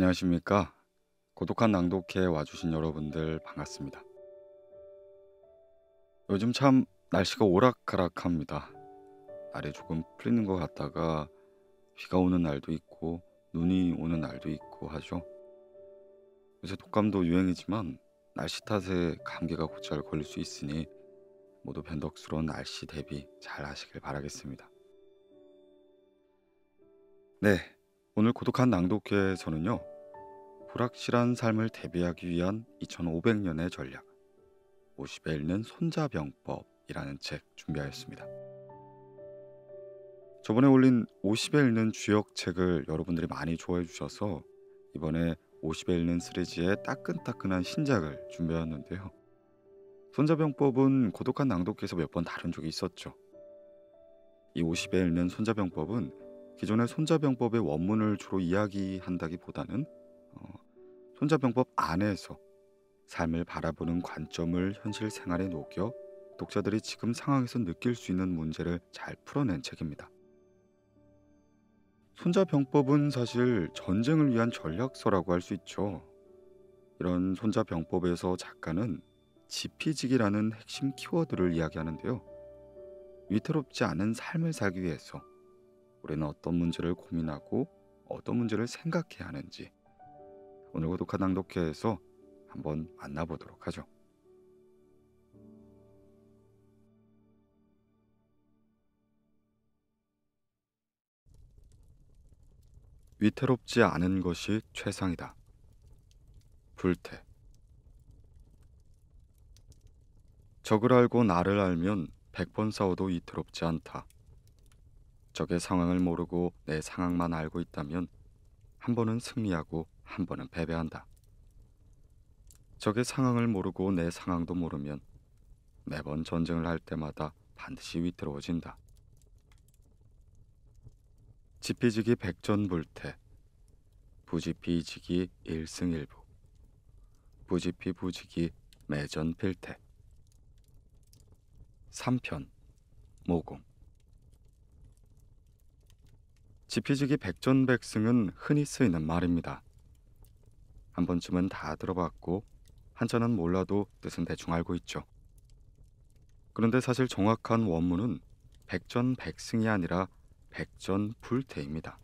안녕하십니까. 고독한 낭독회에 와주신 여러분들 반갑습니다. 요즘 참 날씨가 오락가락합니다. 날이 조금 풀리는 것 같다가 비가 오는 날도 있고 눈이 오는 날도 있고 하죠. 요새 독감도 유행이지만 날씨 탓에 감기가 곧잘 걸릴 수 있으니 모두 변덕스러운 날씨 대비 잘 하시길 바라겠습니다. 네, 오늘 고독한 낭독회에서는요. 불확실한 삶을 대비하기 위한 2500년의 전략 50에 읽는 손자병법이라는 책 준비하였습니다. 저번에 올린 50에 읽는 주역 책을 여러분들이 많이 좋아해 주셔서 이번에 50에 읽는 시리즈의 따끈따끈한 신작을 준비하였는데요. 손자병법은 고독한 낭독기서몇 번 다룬 적이 있었죠. 이 50에 읽는 손자병법은 기존의 손자병법의 원문을 주로 이야기한다기보다는 어, 손자병법 안에서 삶을 바라보는 관점을 현실 생활에 녹여 독자들이 지금 상황에서 느낄 수 있는 문제를 잘 풀어낸 책입니다. 손자병법은 사실 전쟁을 위한 전략서라고 할 수 있죠. 이런 손자병법에서 작가는 지피지기라는 핵심 키워드를 이야기하는데요. 위태롭지 않은 삶을 살기 위해서 우리는 어떤 문제를 고민하고 어떤 문제를 생각해야 하는지 오늘 고독한 낭독회에서 한번 만나보도록 하죠. 위태롭지 않은 것이 최상이다. 불태. 적을 알고 나를 알면 백번 싸워도 위태롭지 않다. 적의 상황을 모르고 내 상황만 알고 있다면 한 번은 승리하고 한 번은 패배한다. 적의 상황을 모르고 내 상황도 모르면 매번 전쟁을 할 때마다 반드시 위태로워진다. 지피지기 백전불태, 부지피지기 일승일부, 부지피부지기 매전필태. 3편 모공 지피지기 백전백승은 흔히 쓰이는 말입니다. 한 번쯤은 다 들어봤고 한자는 몰라도 뜻은 대충 알고 있죠. 그런데 사실 정확한 원문은 백전백승이 아니라 백전불태입니다.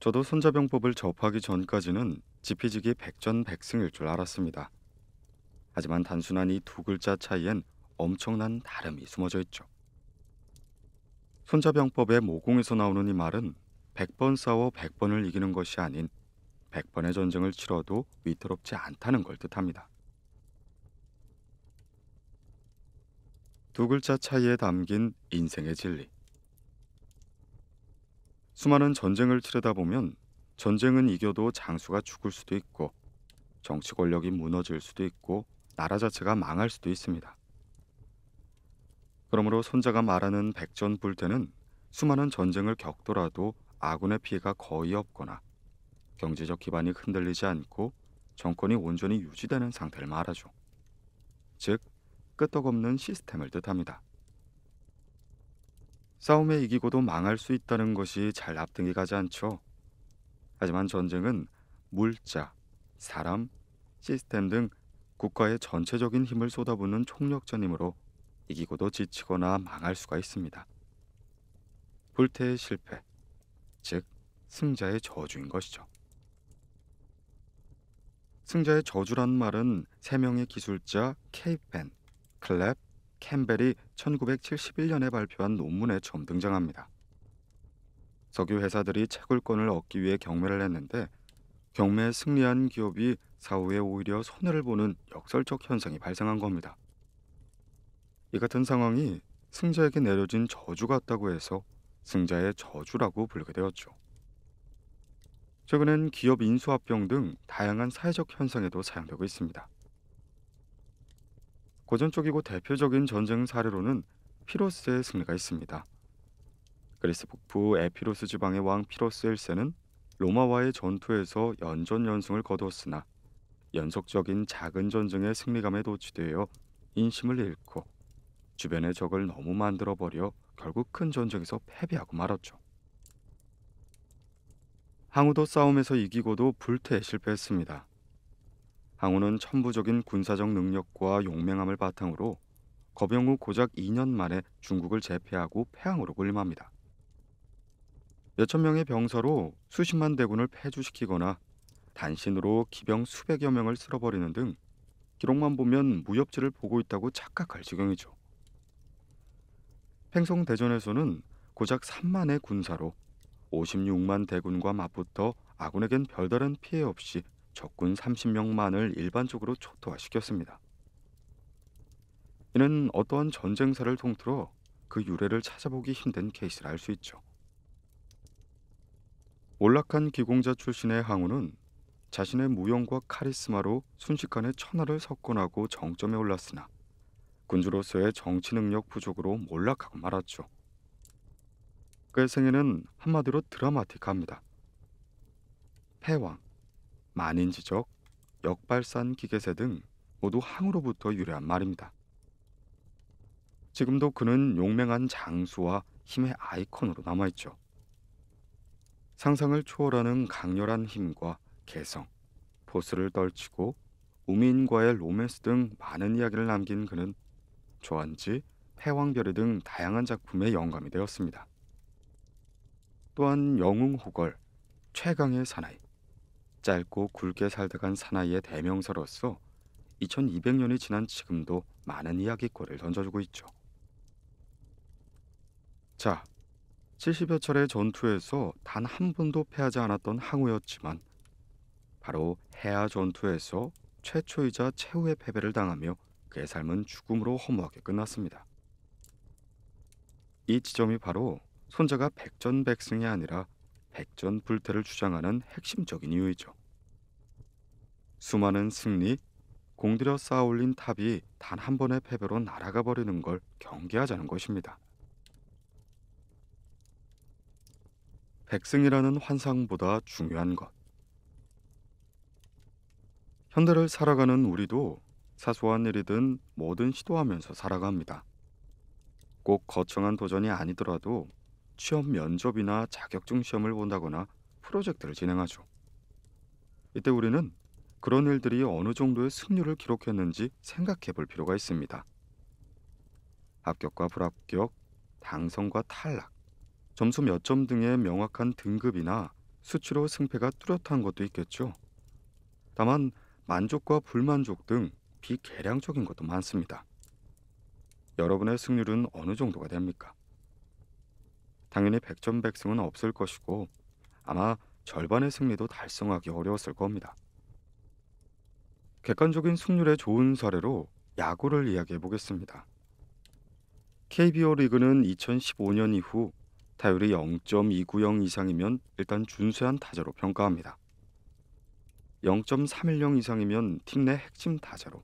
저도 손자병법을 접하기 전까지는 지피지기 백전백승일 줄 알았습니다. 하지만 단순한 이 두 글자 차이엔 엄청난 다름이 숨어져 있죠. 손자병법의 모공에서 나오는 이 말은 100번 싸워 100번을 이기는 것이 아닌 100번의 전쟁을 치러도 위태롭지 않다는 걸 뜻합니다. 두 글자 차이에 담긴 인생의 진리. 수많은 전쟁을 치르다 보면 전쟁은 이겨도 장수가 죽을 수도 있고 정치 권력이 무너질 수도 있고 나라 자체가 망할 수도 있습니다. 그러므로 손자가 말하는 백전불태는 수많은 전쟁을 겪더라도 아군의 피해가 거의 없거나 경제적 기반이 흔들리지 않고 정권이 온전히 유지되는 상태를 말하죠. 즉, 끄떡없는 시스템을 뜻합니다. 싸움에 이기고도 망할 수 있다는 것이 잘 납득이 가지 않죠. 하지만 전쟁은 물자, 사람, 시스템 등 국가의 전체적인 힘을 쏟아붓는 총력전이므로 이기고도 지치거나 망할 수가 있습니다. 불태의 실패, 즉 승자의 저주인 것이죠. 승자의 저주란 말은 세 명의 기술자 케이펜, 클랩, 캠벨이 1971년에 발표한 논문에 처음 등장합니다. 석유 회사들이 채굴권을 얻기 위해 경매를 했는데 경매에 승리한 기업이 사후에 오히려 손해를 보는 역설적 현상이 발생한 겁니다. 이 같은 상황이 승자에게 내려진 저주 같다고 해서 승자의 저주라고 불게 되었죠. 최근엔 기업 인수합병 등 다양한 사회적 현상에도 사용되고 있습니다. 고전적이고 대표적인 전쟁 사례로는 피로스의 승리가 있습니다. 그리스 북부 에피로스 지방의 왕 피로스 1세는 로마와의 전투에서 연전연승을 거두었으나 연속적인 작은 전쟁의 승리감에 도취되어 인심을 잃고 주변의 적을 너무 만들어 버려 결국 큰 전쟁에서 패배하고 말았죠. 항우도 싸움에서 이기고도 불태에 실패했습니다. 항우는 천부적인 군사적 능력과 용맹함을 바탕으로 거병 후 고작 2년 만에 중국을 제패하고 패항으로 군림합니다. 몇천 명의 병사로 수십만 대군을 패주시키거나 단신으로 기병 수백여 명을 쓸어버리는 등 기록만 보면 무협지를 보고 있다고 착각할 지경이죠. 팽성 대전에서는 고작 3만의 군사로 56만 대군과 맞붙어 아군에겐 별다른 피해 없이 적군 30명만을 일반적으로 초토화시켰습니다. 이는 어떠한 전쟁사를 통틀어 그 유래를 찾아보기 힘든 케이스라 할 수 있죠. 몰락한 기공자 출신의 항우는 자신의 무용과 카리스마로 순식간에 천하를 석권하고 정점에 올랐으나 군주로서의 정치 능력 부족으로 몰락하고 말았죠. 그의 생애는 한마디로 드라마틱합니다. 패왕, 만인지적, 역발산 기계세 등 모두 항으로부터 유래한 말입니다. 지금도 그는 용맹한 장수와 힘의 아이콘으로 남아있죠. 상상을 초월하는 강렬한 힘과 개성, 보스를 떨치고 우미인과의 로맨스 등 많은 이야기를 남긴 그는 조한지, 패왕별이 등 다양한 작품에 영감이 되었습니다. 또한 영웅호걸, 최강의 사나이, 짧고 굵게 살다 간 사나이의 대명사로서 2200년이 지난 지금도 많은 이야기거리를 던져주고 있죠. 자, 70여 차례 전투에서 단 한 번도 패하지 않았던 항우였지만 바로 해야 전투에서 최초이자 최후의 패배를 당하며 그의 삶은 죽음으로 허무하게 끝났습니다. 이 지점이 바로 손자가 백전백승이 아니라 백전불태를 주장하는 핵심적인 이유이죠. 수많은 승리, 공들여 쌓아올린 탑이 단 한 번의 패배로 날아가 버리는 걸 경계하자는 것입니다. 백승이라는 환상보다 중요한 것. 현대를 살아가는 우리도 사소한 일이든 뭐든 시도하면서 살아갑니다. 꼭 거창한 도전이 아니더라도 취업 면접이나 자격증 시험을 본다거나 프로젝트를 진행하죠. 이때 우리는 그런 일들이 어느 정도의 승률을 기록했는지 생각해 볼 필요가 있습니다. 합격과 불합격, 당선과 탈락, 점수 몇 점 등의 명확한 등급이나 수치로 승패가 뚜렷한 것도 있겠죠. 다만 만족과 불만족 등 비계량적인 것도 많습니다. 여러분의 승률은 어느 정도가 됩니까? 당연히 백전백승은 없을 것이고 아마 절반의 승리도 달성하기 어려웠을 겁니다. 객관적인 승률의 좋은 사례로 야구를 이야기해 보겠습니다. KBO 리그는 2015년 이후 타율이 0.290 이상이면 일단 준수한 타자로 평가합니다. 0.310 이상이면 팀 내 핵심 타자로,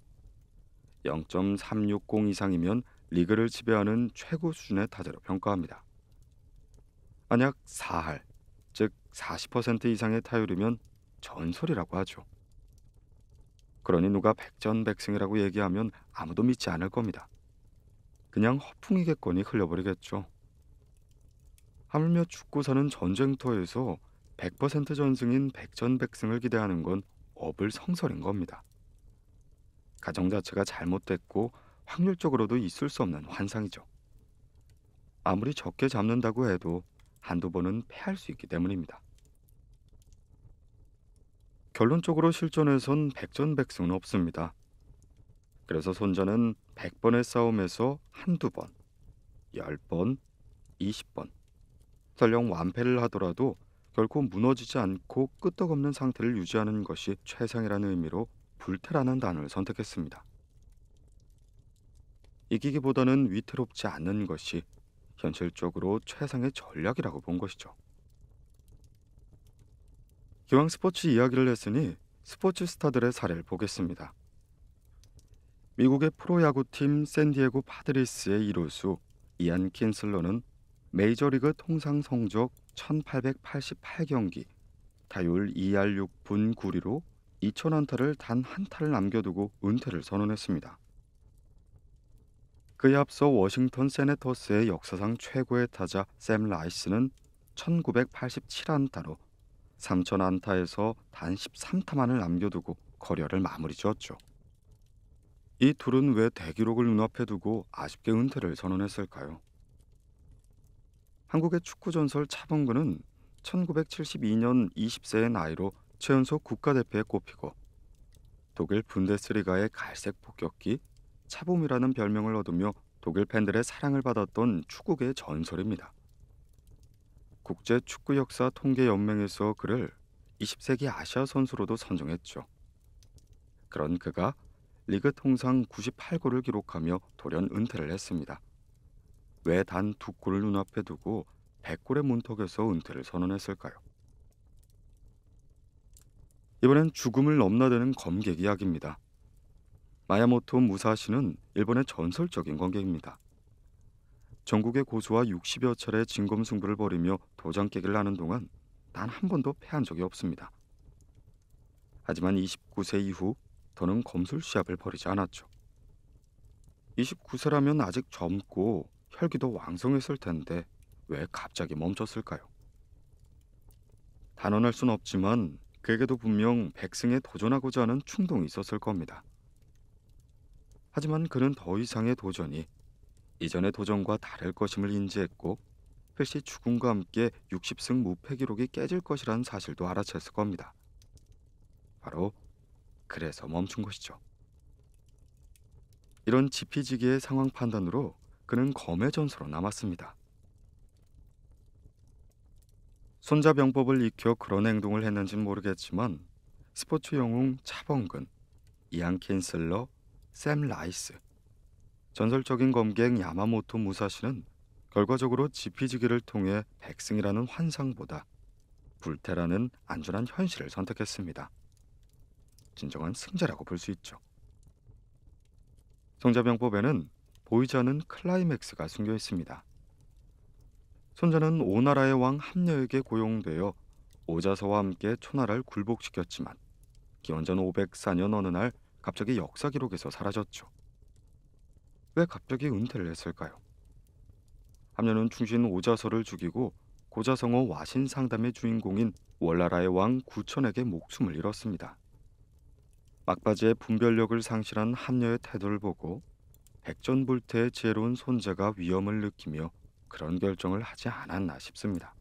0.360 이상이면 리그를 지배하는 최고 수준의 타자로 평가합니다. 만약 4할, 즉 40% 이상의 타율이면 전설이라고 하죠. 그러니 누가 백전백승이라고 얘기하면 아무도 믿지 않을 겁니다. 그냥 허풍이겠거니 흘려버리겠죠. 하물며 죽고사는 전쟁터에서 100% 전승인 백전백승을 기대하는 건 업을 성설인 겁니다. 가정 자체가 잘못됐고 확률적으로도 있을 수 없는 환상이죠. 아무리 적게 잡는다고 해도 한두 번은 패할 수 있기 때문입니다. 결론적으로 실전에선 백전백승은 없습니다. 그래서 손자는 100번의 싸움에서 한두 번, 10번, 20번 설령 완패를 하더라도 결코 무너지지 않고 끄떡없는 상태를 유지하는 것이 최상이라는 의미로 불태라는 단어를 선택했습니다. 이기기보다는 위태롭지 않는 것이 전체적으로 최상의 전략이라고 본 것이죠. 기왕 스포츠 이야기를 했으니 스포츠 스타들의 사례를 보겠습니다. 미국의 프로야구팀 샌디에고 파드리스의 이루수 이안 킨슬러는 메이저리그 통상 성적 1888경기 다율 2할 6분 9리로 2000안타를 단 한 타를 남겨두고 은퇴를 선언했습니다. 그에 앞서 워싱턴 세네터스의 역사상 최고의 타자 샘 라이스는 1987안타로 3 0 0 0 안타에서 단 13타만을 남겨두고 거려를 마무리 지었죠. 이 둘은 왜 대기록을 눈앞에 두고 아쉽게 은퇴를 선언했을까요? 한국의 축구 전설 차범근은 1972년 20세의 나이로 최연소 국가대표에 꼽히고 독일 분데스리가의 갈색 폭격기 차범이라는 별명을 얻으며 독일 팬들의 사랑을 받았던 축구계 전설입니다. 국제 축구 역사 통계 연맹에서 그를 20세기 아시아 선수로도 선정했죠. 그런 그가 리그 통상 98골을 기록하며 돌연 은퇴를 했습니다. 왜 단 두 골을 눈앞에 두고 100골의 문턱에서 은퇴를 선언했을까요? 이번엔 죽음을 넘나드는 검객 이야기입니다. 마야모토 무사시는 일본의 전설적인 관계입니다. 전국의 고수와 60여 차례 진검 승부를 벌이며 도장 깨기를 하는 동안 단 한 번도 패한 적이 없습니다. 하지만 29세 이후 더는 검술 시합을 벌이지 않았죠. 29세라면 아직 젊고 혈기도 왕성했을 텐데 왜 갑자기 멈췄을까요? 단언할 순 없지만 그에게도 분명 백승에 도전하고자 하는 충동이 있었을 겁니다. 하지만 그는 더 이상의 도전이 이전의 도전과 다를 것임을 인지했고 펠시 죽음과 함께 60승 무패 기록이 깨질 것이라는 사실도 알아챘을 겁니다. 바로 그래서 멈춘 것이죠. 이런 지피지기의 상황 판단으로 그는 검의 전서로 남았습니다. 손자병법을 익혀 그런 행동을 했는진 모르겠지만 스포츠 영웅 차범근, 이안 킨슬러, 샘 라이스. 전설적인 검객 야마모토 무사시는 결과적으로 지피지기를 통해 백승이라는 환상보다 불태라는 안전한 현실을 선택했습니다. 진정한 승자라고 볼 수 있죠. 성자병법에는 보이지 않은 클라이맥스가 숨겨 있습니다. 손자는 오나라의 왕 함녀에게 고용되어 오자서와 함께 초나라를 굴복시켰지만 기원전 504년 어느 날 갑자기 역사 기록에서 사라졌죠. 왜 갑자기 은퇴를 했을까요? 함녀는 충신 오자서를 죽이고 고자성어 와신 상담의 주인공인 월나라의 왕 구천에게 목숨을 잃었습니다. 막바지의 분별력을 상실한 함녀의 태도를 보고 백전불태의 지혜로운 손자가 위험을 느끼며 그런 결정을 하지 않았나 싶습니다.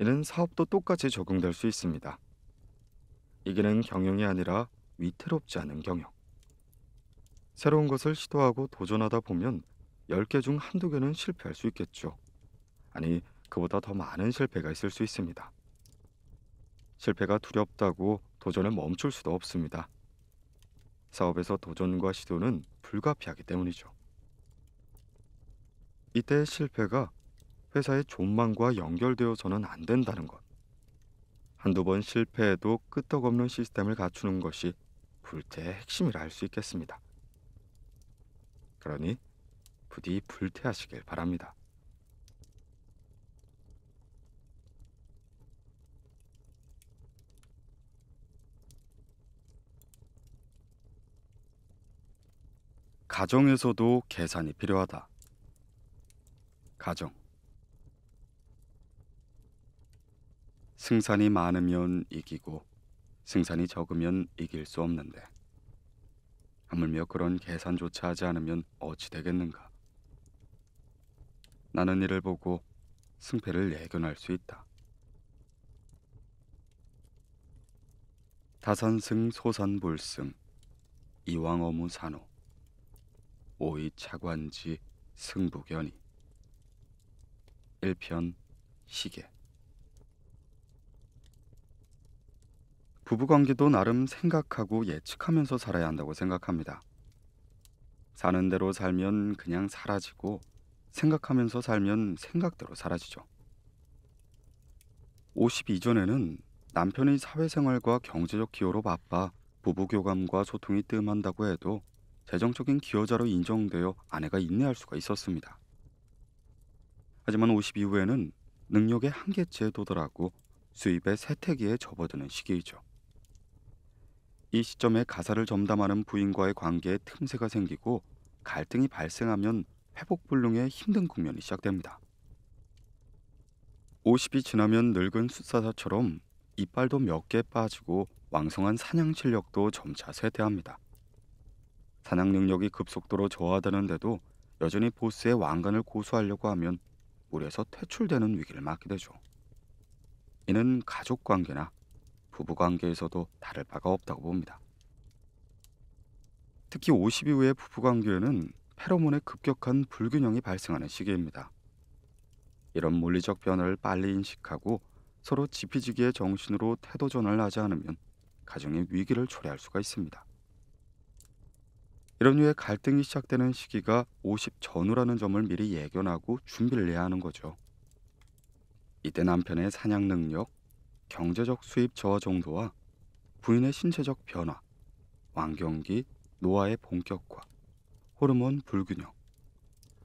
이는 사업도 똑같이 적용될 수 있습니다. 이기는 경영이 아니라 위태롭지 않은 경영. 새로운 것을 시도하고 도전하다 보면 10개 중 한두 개는 실패할 수 있겠죠. 아니, 그보다 더 많은 실패가 있을 수 있습니다. 실패가 두렵다고 도전을 멈출 수도 없습니다. 사업에서 도전과 시도는 불가피하기 때문이죠. 이때 실패가 회사의 존망과 연결되어서는 안 된다는 것. 한두 번 실패해도 끄떡없는 시스템을 갖추는 것이 불태의 핵심이라 할 수 있겠습니다. 그러니 부디 불태하시길 바랍니다. 가정에서도 계산이 필요하다. 가정. 승산이 많으면 이기고 승산이 적으면 이길 수 없는데 하물며 그런 계산조차 하지 않으면 어찌 되겠는가? 나는 이를 보고 승패를 예견할 수 있다. 다산승 소산불승 이왕어무산호 오이차관지 승부견이 1편 시계 부부관계도 나름 생각하고 예측하면서 살아야 한다고 생각합니다. 사는 대로 살면 그냥 사라지고 생각하면서 살면 생각대로 사라지죠. 5 0이전에는남편이 사회생활과 경제적 기여로 바빠 부부 교감과 소통이 뜸한다고 해도 재정적인 기여자로 인정되어 아내가 인내할 수가 있었습니다. 하지만 50 이후에는 능력의 한계치에 도달하고 수입의 세태기에 접어드는 시기이죠. 이 시점에 가사를 점담하는 부인과의 관계에 틈새가 생기고 갈등이 발생하면 회복 불능의 힘든 국면이 시작됩니다. 50이 지나면 늙은 숫사사처럼 이빨도 몇 개 빠지고 왕성한 사냥 실력도 점차 쇠퇴합니다. 사냥 능력이 급속도로 저하되는데도 여전히 보스의 왕관을 고수하려고 하면 물에서 퇴출되는 위기를 맞게 되죠. 이는 가족 관계나 부부관계에서도 다를 바가 없다고 봅니다. 특히 50 이후의 부부관계에는 페로몬의 급격한 불균형이 발생하는 시기입니다. 이런 물리적 변화를 빨리 인식하고 서로 지피지기의 정신으로 태도 전환을 하지 않으면 가정의 위기를 초래할 수가 있습니다. 이런 류에 갈등이 시작되는 시기가 50 전후라는 점을 미리 예견하고 준비를 해야 하는 거죠. 이때 남편의 사냥 능력, 경제적 수입 저하 정도와 부인의 신체적 변화, 완경기, 노화의 본격화, 호르몬 불균형,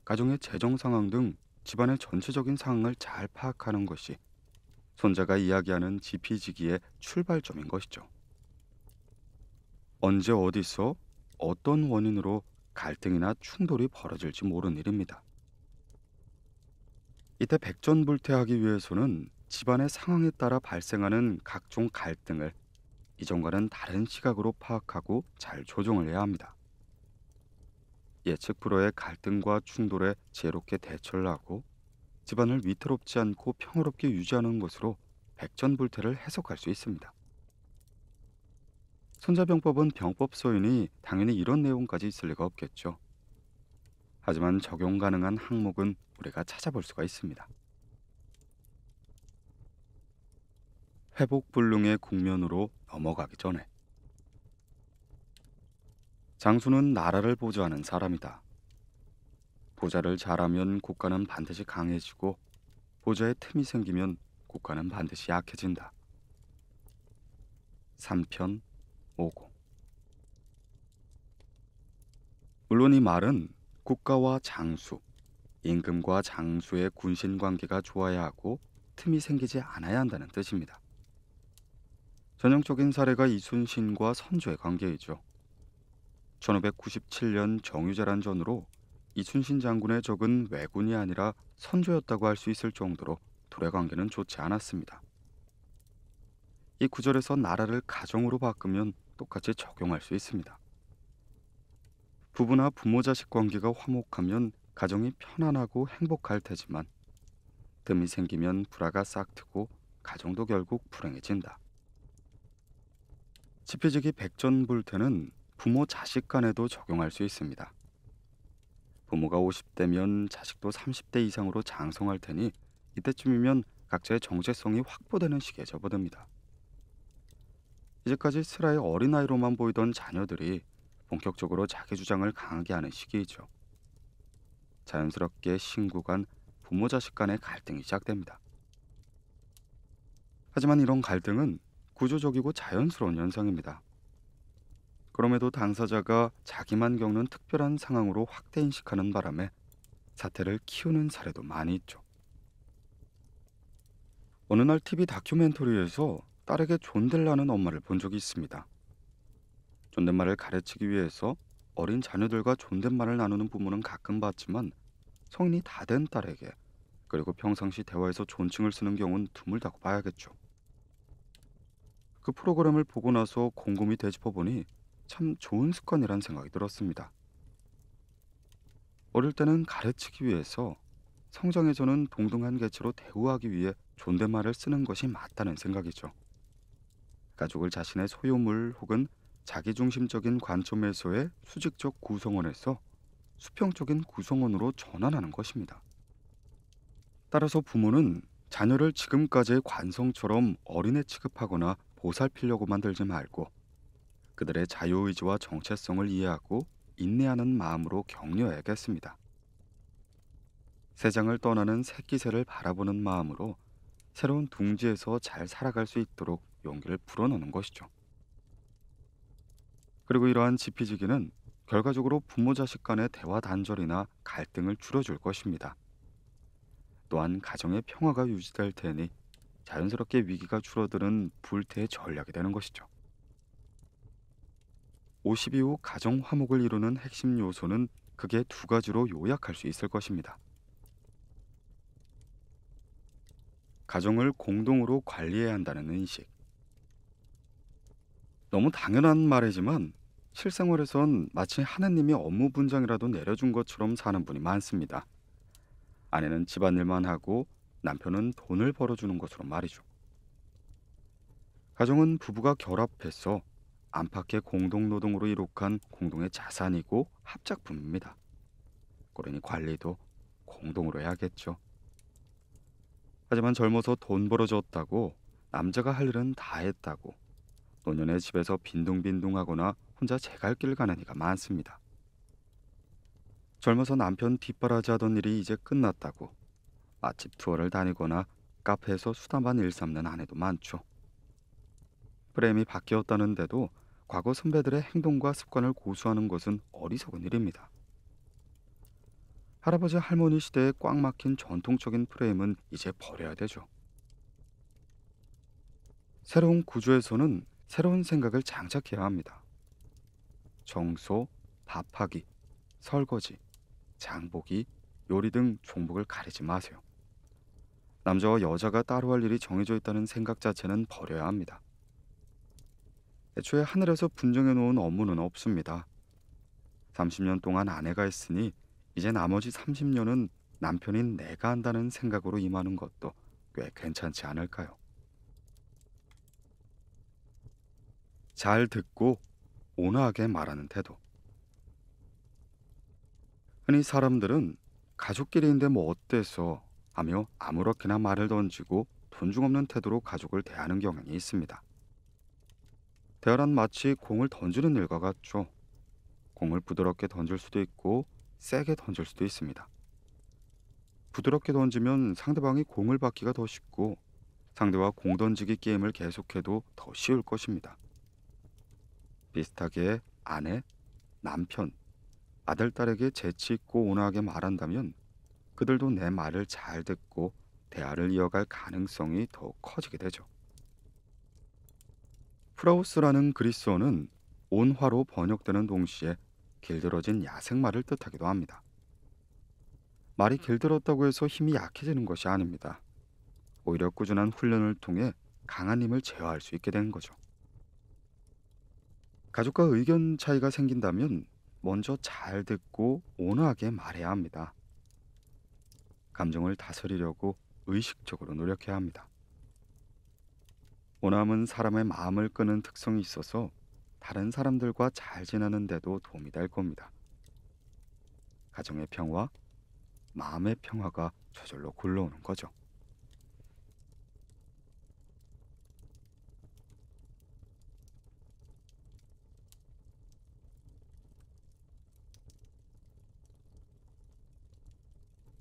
가정의 재정 상황 등 집안의 전체적인 상황을 잘 파악하는 것이 손자가 이야기하는 지피지기의 출발점인 것이죠. 언제 어디서 어떤 원인으로 갈등이나 충돌이 벌어질지 모르는 일입니다. 이때 백전불태하기 위해서는 집안의 상황에 따라 발생하는 각종 갈등을 이전과는 다른 시각으로 파악하고 잘 조정을 해야 합니다. 예측 불허의 갈등과 충돌에 지롭게 대처를 하고 집안을 위태롭지 않고 평화롭게 유지하는 것으로 백전불태를 해석할 수 있습니다. 손자병법은 병법 소인이 당연히 이런 내용까지 있을 리가 없겠죠. 하지만 적용 가능한 항목은 우리가 찾아볼 수가 있습니다. 회복불능의 국면으로 넘어가기 전에 장수는 나라를 보좌하는 사람이다. 보좌를 잘하면 국가는 반드시 강해지고 보좌에 틈이 생기면 국가는 반드시 약해진다. 3편 50 물론 이 말은 국가와 장수, 임금과 장수의 군신 관계가 좋아야 하고 틈이 생기지 않아야 한다는 뜻입니다. 전형적인 사례가 이순신과 선조의 관계이죠. 1597년 정유재란 전으로 이순신 장군의 적은 왜군이 아니라 선조였다고 할 수 있을 정도로 둘의 관계는 좋지 않았습니다. 이 구절에서 나라를 가정으로 바꾸면 똑같이 적용할 수 있습니다. 부부나 부모 자식 관계가 화목하면 가정이 편안하고 행복할 테지만 틈이 생기면 불화가 싹트고 가정도 결국 불행해진다. 지피지기 백전불태는 부모 자식 간에도 적용할 수 있습니다. 부모가 50대면 자식도 30대 이상으로 장성할 테니 이때쯤이면 각자의 정체성이 확보되는 시기에 접어듭니다. 이제까지 슬라의 어린아이로만 보이던 자녀들이 본격적으로 자기 주장을 강하게 하는 시기이죠. 자연스럽게 신구 간 부모 자식 간의 갈등이 시작됩니다. 하지만 이런 갈등은 구조적이고 자연스러운 현상입니다. 그럼에도 당사자가 자기만 겪는 특별한 상황으로 확대 인식하는 바람에 사태를 키우는 사례도 많이 있죠. 어느 날 TV 다큐멘터리에서 딸에게 존댓말하는 엄마를 본 적이 있습니다. 존댓말을 가르치기 위해서 어린 자녀들과 존댓말을 나누는 부모는 가끔 봤지만 성인이 다 된 딸에게 그리고 평상시 대화에서 존칭을 쓰는 경우는 드물다고 봐야겠죠. 그 프로그램을 보고 나서 곰곰이 되짚어 보니 참 좋은 습관이란 생각이 들었습니다. 어릴 때는 가르치기 위해서 성장에서는 동등한 개체로 대우하기 위해 존댓말을 쓰는 것이 맞다는 생각이죠. 가족을 자신의 소유물 혹은 자기중심적인 관점에서의 수직적 구성원에서 수평적인 구성원으로 전환하는 것입니다. 따라서 부모는 자녀를 지금까지의 관성처럼 어린애 취급하거나 보살피려고 만들지 말고 그들의 자유의지와 정체성을 이해하고 인내하는 마음으로 격려해야겠습니다. 세상을 떠나는 새끼새를 바라보는 마음으로 새로운 둥지에서 잘 살아갈 수 있도록 용기를 불어넣는 것이죠. 그리고 이러한 지피지기는 결과적으로 부모 자식 간의 대화 단절이나 갈등을 줄여줄 것입니다. 또한 가정의 평화가 유지될 테니 자연스럽게 위기가 줄어드는 불태의 전략이 되는 것이죠. 52후 가정 화목을 이루는 핵심 요소는 크게 두 가지로 요약할 수 있을 것입니다. 가정을 공동으로 관리해야 한다는 인식. 너무 당연한 말이지만 실생활에선 마치 하느님이 업무 분장이라도 내려준 것처럼 사는 분이 많습니다. 아내는 집안일만 하고 남편은 돈을 벌어주는 것으로 말이죠. 가정은 부부가 결합해서 안팎의 공동노동으로 이룩한 공동의 자산이고 합작품입니다. 그러니 관리도 공동으로 해야겠죠. 하지만 젊어서 돈 벌어줬다고 남자가 할 일은 다 했다고 노년의 집에서 빈둥빈둥하거나 혼자 제 갈 길 가는 이가 많습니다. 젊어서 남편 뒷바라지하던 일이 이제 끝났다고 맛집 투어를 다니거나 카페에서 수다만 일삼는 아내도 많죠. 프레임이 바뀌었다는데도 과거 선배들의 행동과 습관을 고수하는 것은 어리석은 일입니다. 할아버지 할머니 시대에 꽉 막힌 전통적인 프레임은 이제 버려야 되죠. 새로운 구조에서는 새로운 생각을 장착해야 합니다. 정소, 밥하기, 설거지, 장보기, 요리 등 종목을 가리지 마세요. 남자와 여자가 따로 할 일이 정해져 있다는 생각 자체는 버려야 합니다. 애초에 하늘에서 분정해 놓은 업무는 없습니다. 30년 동안 아내가 했으니 이제 나머지 30년은 남편인 내가 한다는 생각으로 임하는 것도 꽤 괜찮지 않을까요? 잘 듣고 온화하게 말하는 태도. 흔히 사람들은 가족끼리인데 뭐 어때서 하며 아무렇게나 말을 던지고 존중 없는 태도로 가족을 대하는 경향이 있습니다. 대화란 마치 공을 던지는 일과 같죠. 공을 부드럽게 던질 수도 있고 세게 던질 수도 있습니다. 부드럽게 던지면 상대방이 공을 받기가 더 쉽고 상대와 공 던지기 게임을 계속해도 더 쉬울 것입니다. 비슷하게 아내, 남편, 아들, 딸에게 재치 있고 온화하게 말한다면 그들도 내 말을 잘 듣고 대화를 이어갈 가능성이 더 커지게 되죠. 프라우스라는 그리스어는 온화로 번역되는 동시에 길들어진 야생말을 뜻하기도 합니다. 말이 길들었다고 해서 힘이 약해지는 것이 아닙니다. 오히려 꾸준한 훈련을 통해 강한 힘을 제어할 수 있게 된 거죠. 가족과 의견 차이가 생긴다면 먼저 잘 듣고 온화하게 말해야 합니다. 감정을 다스리려고 의식적으로 노력해야 합니다. 오남은 사람의 마음을 끄는 특성이 있어서 다른 사람들과 잘 지내는데도 도움이 될 겁니다. 가정의 평화, 마음의 평화가 저절로 굴러오는 거죠.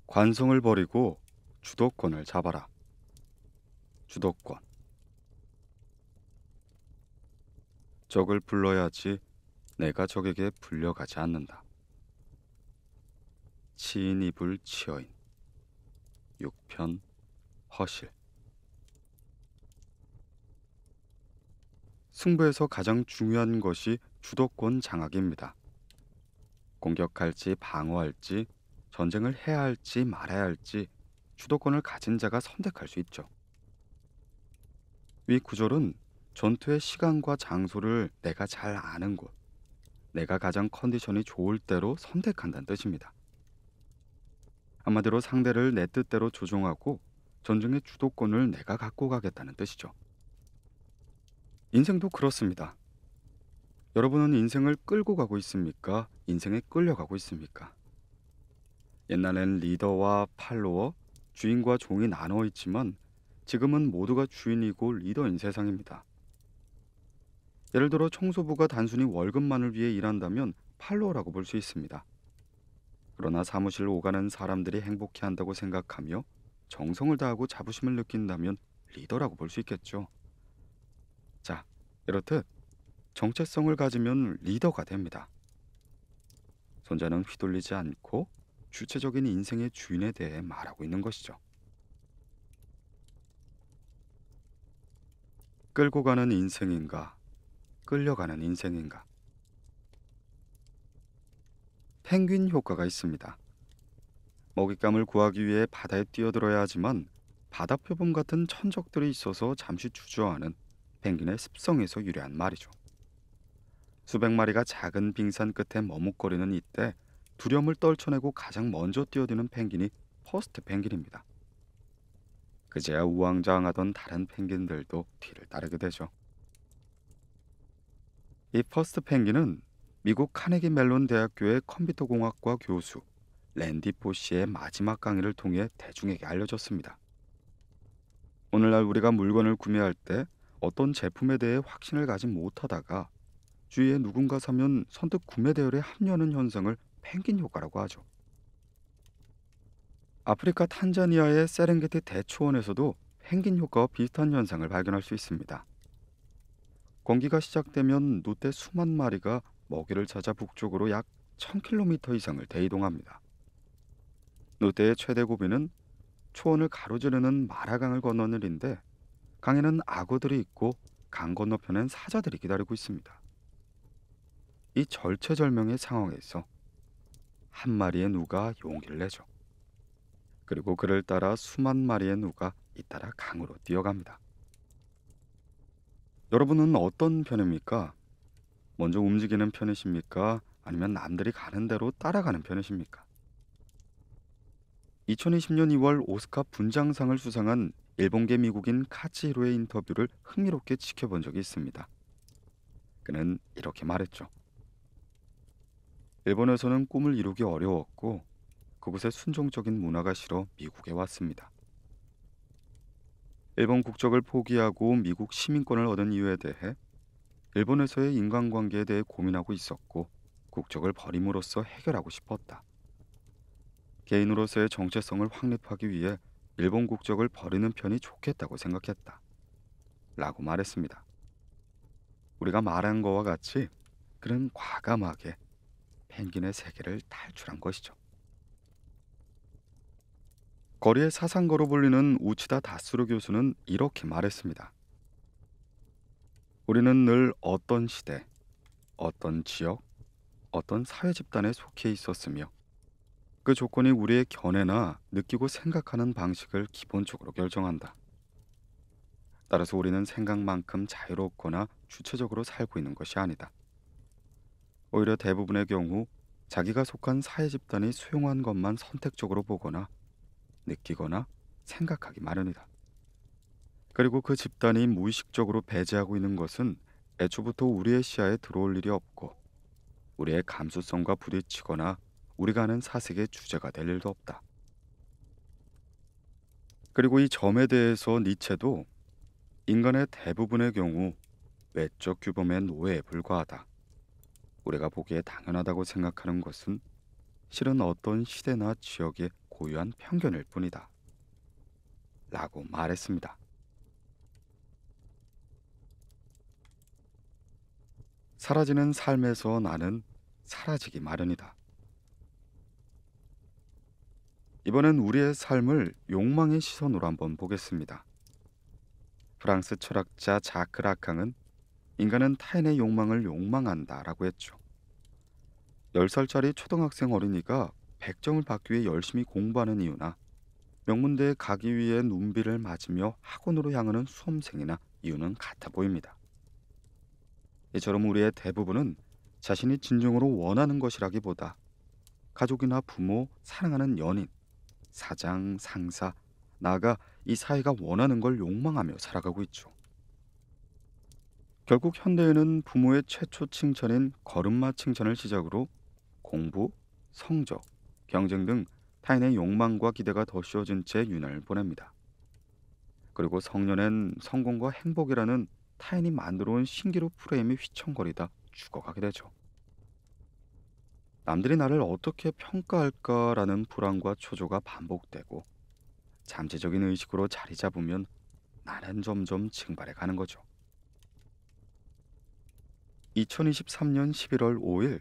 관성을 버리고 주도권을 잡아라. 주도권. 적을 불러야지 내가 적에게 불려가지 않는다. 치인 입을 치어인. 6편 허실. 승부에서 가장 중요한 것이 주도권 장악입니다. 공격할지 방어할지 전쟁을 해야 할지 말아야 할지 주도권을 가진 자가 선택할 수 있죠. 위 구절은 전투의 시간과 장소를 내가 잘 아는 곳, 내가 가장 컨디션이 좋을 때로 선택한다는 뜻입니다. 한마디로 상대를 내 뜻대로 조종하고 전쟁의 주도권을 내가 갖고 가겠다는 뜻이죠. 인생도 그렇습니다. 여러분은 인생을 끌고 가고 있습니까? 인생에 끌려가고 있습니까? 옛날엔 리더와 팔로워, 주인과 종이 나눠 있지만 지금은 모두가 주인이고 리더인 세상입니다. 예를 들어 청소부가 단순히 월급만을 위해 일한다면 팔로워라고 볼 수 있습니다. 그러나 사무실로 오가는 사람들이 행복해한다고 생각하며 정성을 다하고 자부심을 느낀다면 리더라고 볼 수 있겠죠. 자, 이렇듯 정체성을 가지면 리더가 됩니다. 손자는 휘둘리지 않고 주체적인 인생의 주인에 대해 말하고 있는 것이죠. 끌고 가는 인생인가, 끌려가는 인생인가. 펭귄 효과가 있습니다. 먹잇감을 구하기 위해 바다에 뛰어들어야 하지만 바다 표범 같은 천적들이 있어서 잠시 주저하는 펭귄의 습성에서 유래한 말이죠. 수백 마리가 작은 빙산 끝에 머뭇거리는 이때 두려움을 떨쳐내고 가장 먼저 뛰어드는 펭귄이 퍼스트 펭귄입니다. 그제야 우왕좌왕하던 다른 펭귄들도 뒤를 따르게 되죠. 이 퍼스트 펭귄은 미국 카네기 멜론 대학교의 컴퓨터공학과 교수 랜디 포시의 마지막 강의를 통해 대중에게 알려졌습니다. 오늘날 우리가 물건을 구매할 때 어떤 제품에 대해 확신을 가지 못하다가 주위에 누군가 사면 선뜻 구매 대열에 합류하는 현상을 펭귄 효과라고 하죠. 아프리카 탄자니아의 세렝게티 대초원에서도 펭귄 효과와 비슷한 현상을 발견할 수 있습니다. 공기가 시작되면 노태 수만 마리가 먹이를 찾아 북쪽으로 약 1000km 이상을 대이동합니다. 노태의 최대 고비는 초원을 가로지르는 마라강을 건너는 일인데 강에는 악어들이 있고 강 건너편엔 사자들이 기다리고 있습니다. 이 절체절명의 상황에서 한 마리의 누가 용기를 내죠. 그리고 그를 따라 수만 마리의 누가 잇따라 강으로 뛰어갑니다. 여러분은 어떤 편입니까? 먼저 움직이는 편이십니까? 아니면 남들이 가는 대로 따라가는 편이십니까? 2020년 2월 오스카 분장상을 수상한 일본계 미국인 카치히로의 인터뷰를 흥미롭게 지켜본 적이 있습니다. 그는 이렇게 말했죠. 일본에서는 꿈을 이루기 어려웠고 그곳의 순종적인 문화가 싫어 미국에 왔습니다. 일본 국적을 포기하고 미국 시민권을 얻은 이유에 대해 일본에서의 인간관계에 대해 고민하고 있었고 국적을 버림으로써 해결하고 싶었다. 개인으로서의 정체성을 확립하기 위해 일본 국적을 버리는 편이 좋겠다고 생각했다. 라고 말했습니다. 우리가 말한 거와 같이 그는 과감하게 펭귄의 세계를 탈출한 것이죠. 거리의 사상가로 불리는 우치다 다스루 교수는 이렇게 말했습니다. 우리는 늘 어떤 시대, 어떤 지역, 어떤 사회 집단에 속해 있었으며 그 조건이 우리의 견해나 느끼고 생각하는 방식을 기본적으로 결정한다. 따라서 우리는 생각만큼 자유롭거나 주체적으로 살고 있는 것이 아니다. 오히려 대부분의 경우 자기가 속한 사회 집단이 수용한 것만 선택적으로 보거나 느끼거나 생각하기 마련이다. 그리고 그 집단이 무의식적으로 배제하고 있는 것은 애초부터 우리의 시야에 들어올 일이 없고 우리의 감수성과 부딪히거나 우리가 아는 사색의 주제가 될 일도 없다. 그리고 이 점에 대해서 니체도 인간의 대부분의 경우 외적 규범의 노예에 불과하다. 우리가 보기에 당연하다고 생각하는 것은 실은 어떤 시대나 지역의 고유한 편견일 뿐이다. 라고 말했습니다. 사라지는 삶에서 나는 사라지기 마련이다. 이번엔 우리의 삶을 욕망의 시선으로 한번 보겠습니다. 프랑스 철학자 자크 라캉은 인간은 타인의 욕망을 욕망한다라고 했죠. 10살짜리 초등학생 어린이가 100점을 받기 위해 열심히 공부하는 이유나 명문대에 가기 위해 눈비를 맞으며 학원으로 향하는 수험생이나 이유는 같아 보입니다. 이처럼 우리의 대부분은 자신이 진정으로 원하는 것이라기보다 가족이나 부모, 사랑하는 연인, 사장, 상사, 나가 이 사회가 원하는 걸 욕망하며 살아가고 있죠. 결국 현대에는 부모의 최초 칭찬인 걸음마 칭찬을 시작으로 공부, 성적, 경쟁 등 타인의 욕망과 기대가 더 씌워진 채 윤활을 보냅니다. 그리고 성년엔 성공과 행복이라는 타인이 만들어온 신기루 프레임이 휘청거리다 죽어가게 되죠. 남들이 나를 어떻게 평가할까라는 불안과 초조가 반복되고 잠재적인 의식으로 자리 잡으면 나는 점점 증발해 가는 거죠. 2023년 11월 5일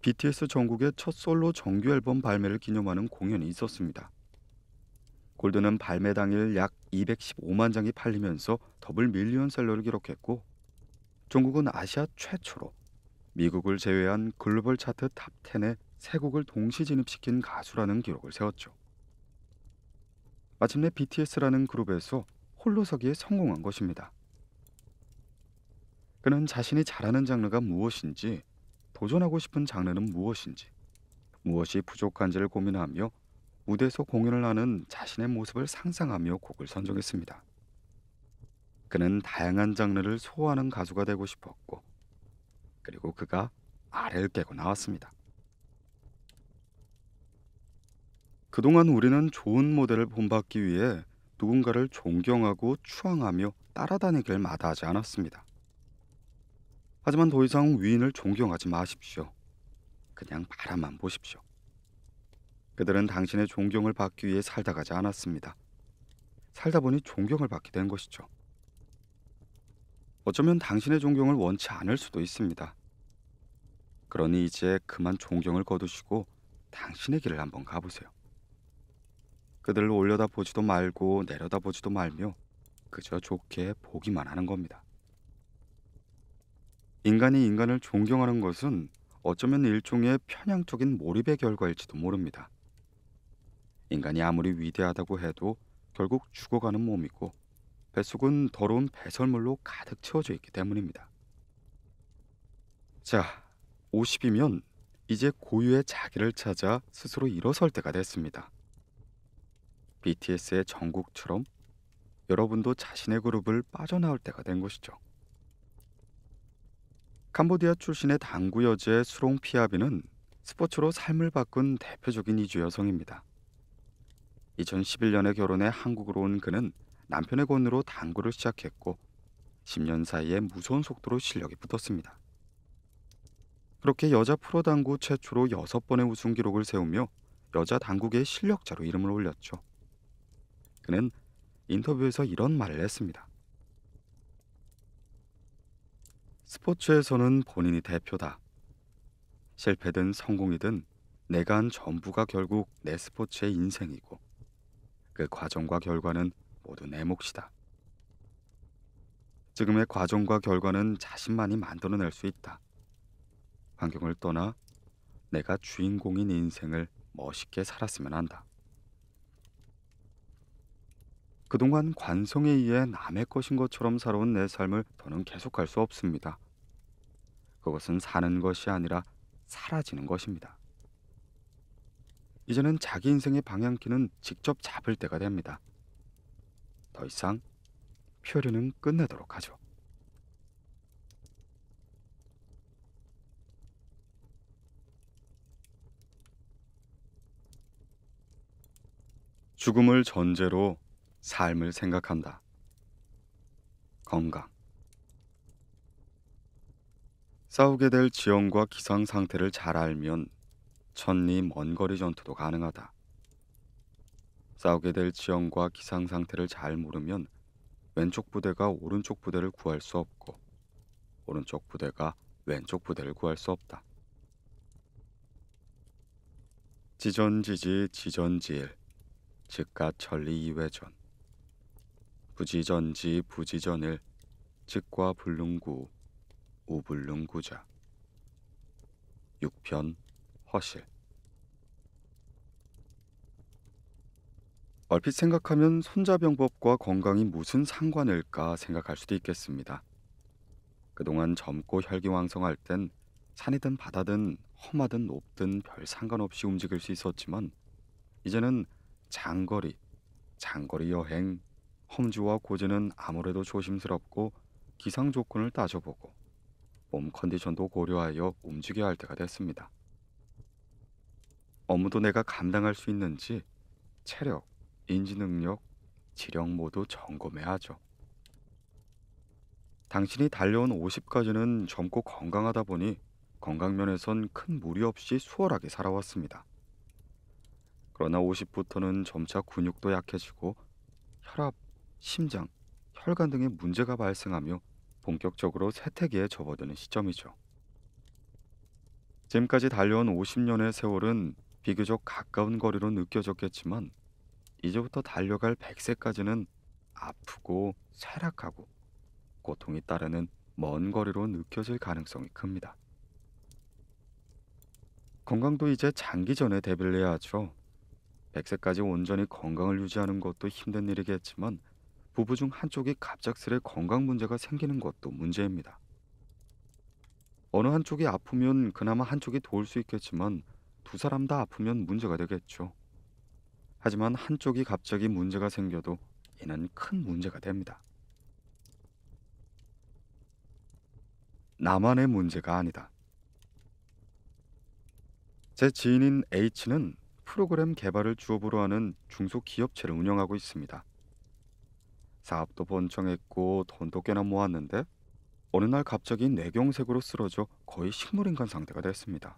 BTS 전국의 첫 솔로 정규 앨범 발매를 기념하는 공연이 있었습니다. 골드는 발매 당일 약 215만 장이 팔리면서 더블 밀리언셀러를 기록했고 종국은 아시아 최초로 미국을 제외한 글로벌 차트 탑10에 세 곡을 동시 진입시킨 가수라는 기록을 세웠죠. 마침내 BTS라는 그룹에서 홀로서기에 성공한 것입니다. 그는 자신이 잘하는 장르가 무엇인지, 도전하고 싶은 장르는 무엇인지, 무엇이 부족한지를 고민하며 무대에서 공연을 하는 자신의 모습을 상상하며 곡을 선정했습니다. 그는 다양한 장르를 소화하는 가수가 되고 싶었고, 그리고 그가 아래를 깨고 나왔습니다. 그동안 우리는 좋은 모델을 본받기 위해 누군가를 존경하고 추앙하며 따라다니길 마다하지 않았습니다. 하지만 더 이상 위인을 존경하지 마십시오. 그냥 바라만 보십시오. 그들은 당신의 존경을 받기 위해 살다 가지 않았습니다. 살다 보니 존경을 받게 된 것이죠. 어쩌면 당신의 존경을 원치 않을 수도 있습니다. 그러니 이제 그만 존경을 거두시고 당신의 길을 한번 가보세요. 그들을 올려다보지도 말고 내려다보지도 말며 그저 좋게 보기만 하는 겁니다. 인간이 인간을 존경하는 것은 어쩌면 일종의 편향적인 몰입의 결과일지도 모릅니다. 인간이 아무리 위대하다고 해도 결국 죽어가는 몸이고 뱃속은 더러운 배설물로 가득 채워져 있기 때문입니다. 자, 50이면 이제 고유의 자기를 찾아 스스로 일어설 때가 됐습니다. BTS의 정국처럼 여러분도 자신의 그룹을 빠져나올 때가 된 것이죠. 캄보디아 출신의 당구 여제 수롱 피아비는 스포츠로 삶을 바꾼 대표적인 이주 여성입니다. 2011년에 결혼해 한국으로 온 그는 남편의 권으로 당구를 시작했고 10년 사이에 무서운 속도로 실력이 붙었습니다. 그렇게 여자 프로 당구 최초로 6번의 우승 기록을 세우며 여자 당구계의 실력자로 이름을 올렸죠. 그는 인터뷰에서 이런 말을 했습니다. 스포츠에서는 본인이 대표다. 실패든 성공이든 내가 한 전부가 결국 내 스포츠의 인생이고 그 과정과 결과는 모두 내 몫이다. 지금의 과정과 결과는 자신만이 만들어낼 수 있다. 환경을 떠나 내가 주인공인 인생을 멋있게 살았으면 한다. 그동안 관성에 의해 남의 것인 것처럼 살아온 내 삶을 더는 계속할 수 없습니다. 그것은 사는 것이 아니라 사라지는 것입니다. 이제는 자기 인생의 방향키는 직접 잡을 때가 됩니다. 더 이상 표류는 끝내도록 하죠. 죽음을 전제로 삶을 생각한다. 건강. 싸우게 될 지형과 기상 상태를 잘 알면 천리 먼 거리 전투도 가능하다. 싸우게 될 지형과 기상 상태를 잘 모르면 왼쪽 부대가 오른쪽 부대를 구할 수 없고 오른쪽 부대가 왼쪽 부대를 구할 수 없다. 지전지지 지전지일 즉각 천리 이회전 부지전지 부지전을 즉과 불릉구우불릉구자 6편 허실 얼핏 생각하면 손자병법과 건강이 무슨 상관일까 생각할 수도 있겠습니다. 그동안 젊고 혈기왕성할 땐 산이든 바다든 험하든 높든 별 상관없이 움직일 수 있었지만 이제는 장거리, 장거리 여행, 험지와 고지는 아무래도 조심스럽고 기상 조건을 따져보고 몸 컨디션도 고려하여 움직여야 할 때가 됐습니다. 업무도 내가 감당할 수 있는지 체력, 인지 능력, 지력 모두 점검해야 하죠. 당신이 달려온 50까지는 젊고 건강하다 보니 건강면에선 큰 무리 없이 수월하게 살아왔습니다. 그러나 50부터는 점차 근육도 약해지고 혈압, 심장, 혈관 등의 문제가 발생하며 본격적으로 세태기에 접어드는 시점이죠. 지금까지 달려온 50년의 세월은 비교적 가까운 거리로 느껴졌겠지만 이제부터 달려갈 100세까지는 아프고 쇠락하고 고통이 따르는 먼 거리로 느껴질 가능성이 큽니다. 건강도 이제 장기 전에 대비를 해야 하죠. 100세까지 온전히 건강을 유지하는 것도 힘든 일이겠지만 부부 중 한쪽이 갑작스레 건강 문제가 생기는 것도 문제입니다. 어느 한쪽이 아프면 그나마 한쪽이 도울 수 있겠지만 두 사람 다 아프면 문제가 되겠죠. 하지만 한쪽이 갑자기 문제가 생겨도 이는 큰 문제가 됩니다. 나만의 문제가 아니다. 제 지인인 H는 프로그램 개발을 주업으로 하는 중소기업체를 운영하고 있습니다. 사업도 번창했고 돈도 꽤나 모았는데 어느 날 갑자기 뇌경색으로 쓰러져 거의 식물인간 상태가 됐습니다.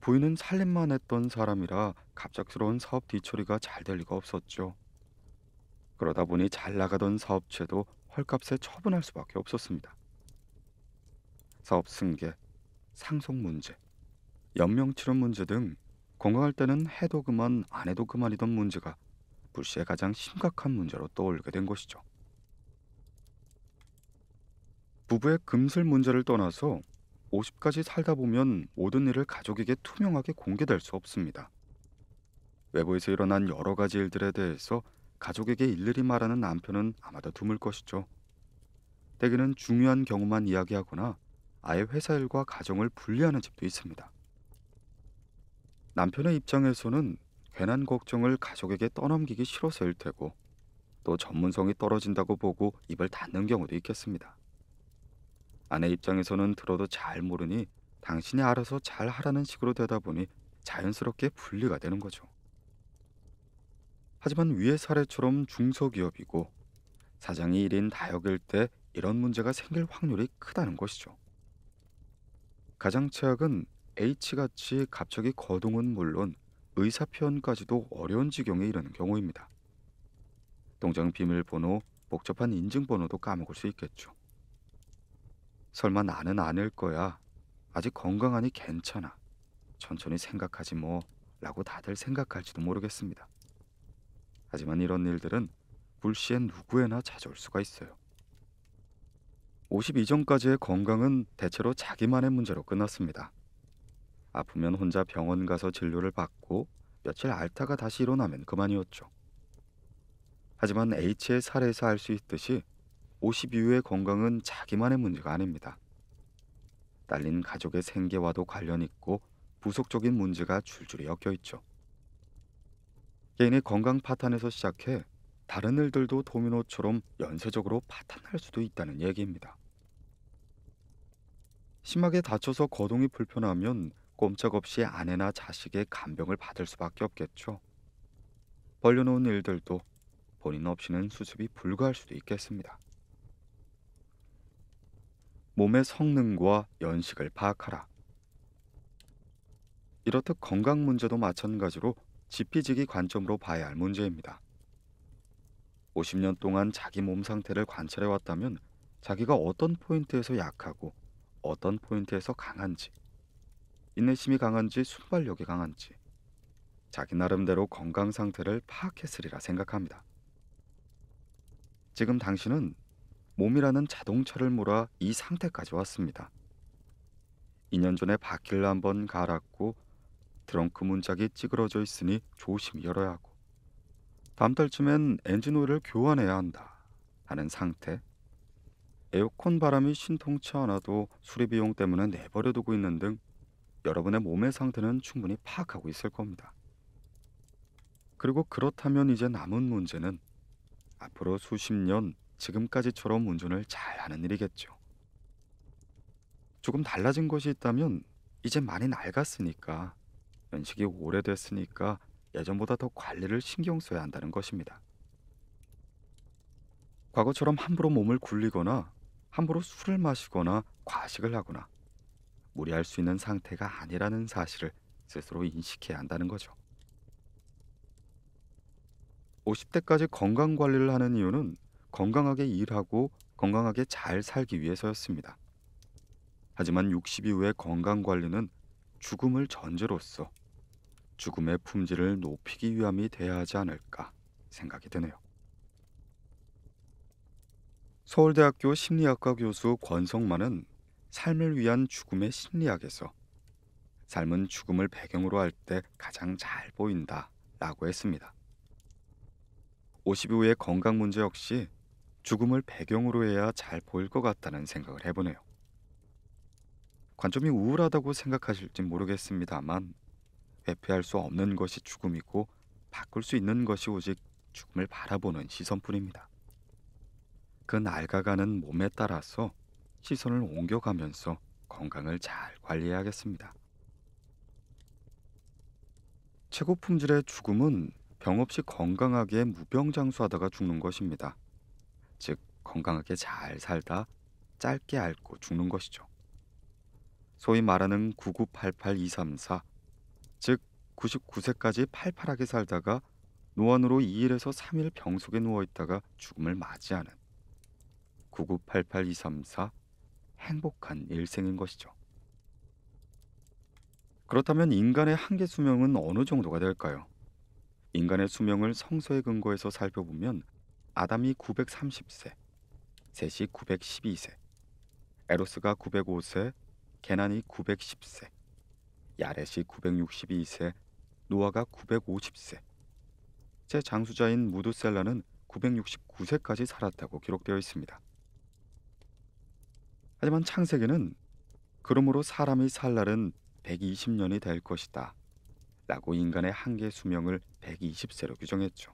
부인은 살림만 했던 사람이라 갑작스러운 사업 뒤처리가 잘 될 리가 없었죠. 그러다 보니 잘 나가던 사업체도 헐값에 처분할 수밖에 없었습니다. 사업 승계, 상속 문제, 연명 치료 문제 등 건강할 때는 해도 그만 안 해도 그만이던 문제가 불시의 가장 심각한 문제로 떠올리게 된 것이죠. 부부의 금슬 문제를 떠나서 50까지 살다 보면 모든 일을 가족에게 투명하게 공개될 수 없습니다. 외부에서 일어난 여러 가지 일들에 대해서 가족에게 일일이 말하는 남편은 아마도 드물 것이죠. 대개는 중요한 경우만 이야기하거나 아예 회사 일과 가정을 분리하는 집도 있습니다. 남편의 입장에서는 괜한 걱정을 가족에게 떠넘기기 싫어서일 테고 또 전문성이 떨어진다고 보고 입을 닫는 경우도 있겠습니다. 아내 입장에서는 들어도 잘 모르니 당신이 알아서 잘 하라는 식으로 되다 보니 자연스럽게 분리가 되는 거죠. 하지만 위의 사례처럼 중소기업이고 사장이 1인 다역일 때 이런 문제가 생길 확률이 크다는 것이죠. 가장 최악은 H같이 갑자기 거동은 물론 의사 표현까지도 어려운 지경에 이르는 경우입니다. 동정 비밀번호, 복잡한 인증번호도 까먹을 수 있겠죠. 설마 나는 아닐 거야. 아직 건강하니 괜찮아. 천천히 생각하지 뭐. 라고 다들 생각할지도 모르겠습니다. 하지만 이런 일들은 불시엔 누구에나 찾아올 수가 있어요. 52전까지의 건강은 대체로 자기만의 문제로 끝났습니다. 아프면 혼자 병원 가서 진료를 받고 며칠 알다가 다시 일어나면 그만이었죠. 하지만 H의 사례에서 알 수 있듯이 50 이후의 건강은 자기만의 문제가 아닙니다. 딸린 가족의 생계와도 관련 있고 부속적인 문제가 줄줄이 엮여 있죠. 개인의 건강 파탄에서 시작해 다른 일들도 도미노처럼 연쇄적으로 파탄할 수도 있다는 얘기입니다. 심하게 다쳐서 거동이 불편하면 꼼짝없이 아내나 자식의 간병을 받을 수밖에 없겠죠. 벌려놓은 일들도 본인 없이는 수습이 불가할 수도 있겠습니다. 몸의 성능과 연식을 파악하라. 이렇듯 건강 문제도 마찬가지로 지피지기 관점으로 봐야 할 문제입니다. 50년 동안 자기 몸 상태를 관찰해 왔다면 자기가 어떤 포인트에서 약하고 어떤 포인트에서 강한지 인내심이 강한지 순발력이 강한지 자기 나름대로 건강 상태를 파악했으리라 생각합니다. 지금 당신은 몸이라는 자동차를 몰아 이 상태까지 왔습니다. 2년 전에 바퀴를 한번 갈았고 트렁크 문짝이 찌그러져 있으니 조심히 열어야 하고 다음 달쯤엔 엔진 오일을 교환해야 한다 하는 상태 에어컨 바람이 신통치 않아도 수리 비용 때문에 내버려두고 있는 등 여러분의 몸의 상태는 충분히 파악하고 있을 겁니다. 그리고 그렇다면 이제 남은 문제는 앞으로 수십 년 지금까지처럼 운전을 잘 하는 일이겠죠. 조금 달라진 것이 있다면 이제 많이 낡았으니까 연식이 오래됐으니까 예전보다 더 관리를 신경 써야 한다는 것입니다. 과거처럼 함부로 몸을 굴리거나 함부로 술을 마시거나 과식을 하거나 무리할 수 있는 상태가 아니라는 사실을 스스로 인식해야 한다는 거죠. 50대까지 건강 관리를 하는 이유는 건강하게 일하고 건강하게 잘 살기 위해서였습니다. 하지만 60 이후의 건강 관리는 죽음을 전제로써 죽음의 품질을 높이기 위함이 돼야 하지 않을까 생각이 드네요. 서울대학교 심리학과 교수 권성만은 삶을 위한 죽음의 심리학에서 삶은 죽음을 배경으로 할 때 가장 잘 보인다 라고 했습니다. 50 이후의 건강 문제 역시 죽음을 배경으로 해야 잘 보일 것 같다는 생각을 해보네요. 관점이 우울하다고 생각하실지 모르겠습니다만 회피할 수 없는 것이 죽음이고 바꿀 수 있는 것이 오직 죽음을 바라보는 시선뿐입니다. 그 낡아가는 몸에 따라서 시선을 옮겨가면서 건강을 잘 관리해야겠습니다. 최고 품질의 죽음은 병 없이 건강하게 무병장수하다가 죽는 것입니다. 즉, 건강하게 잘 살다 짧게 앓고 죽는 것이죠. 소위 말하는 9988234, 즉 99세까지 팔팔하게 살다가 노안으로 2일에서 3일 병속에 누워 있다가 죽음을 맞이하는 9988234 행복한 일생인 것이죠. 그렇다면 인간의 한계 수명은 어느 정도가 될까요? 인간의 수명을 성서에 근거해서 살펴보면 아담이 930세, 셋이 912세, 에로스가 905세, 게난이 910세, 야렛이 962세, 노아가 950세, 제 장수자인 무두셀라는 969세까지 살았다고 기록되어 있습니다. 하지만 창세기는 그러므로 사람이 살 날은 120년이 될 것이다. 라고 인간의 한계 수명을 120세로 규정했죠.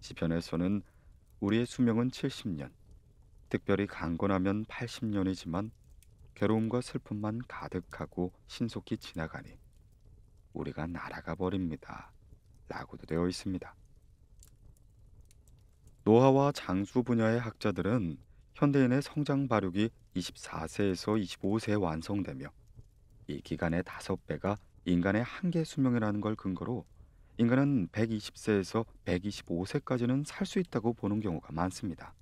시편에서는 우리의 수명은 70년, 특별히 강건하면 80년이지만 괴로움과 슬픔만 가득하고 신속히 지나가니 우리가 날아가 버립니다. 라고도 되어 있습니다. 노화와 장수 분야의 학자들은 현대인의 성장 발육이 24세에서 25세에 완성되며 이 기간의 5배가 인간의 한계 수명이라는 걸 근거로 인간은 120세에서 125세까지는 살 수 있다고 보는 경우가 많습니다.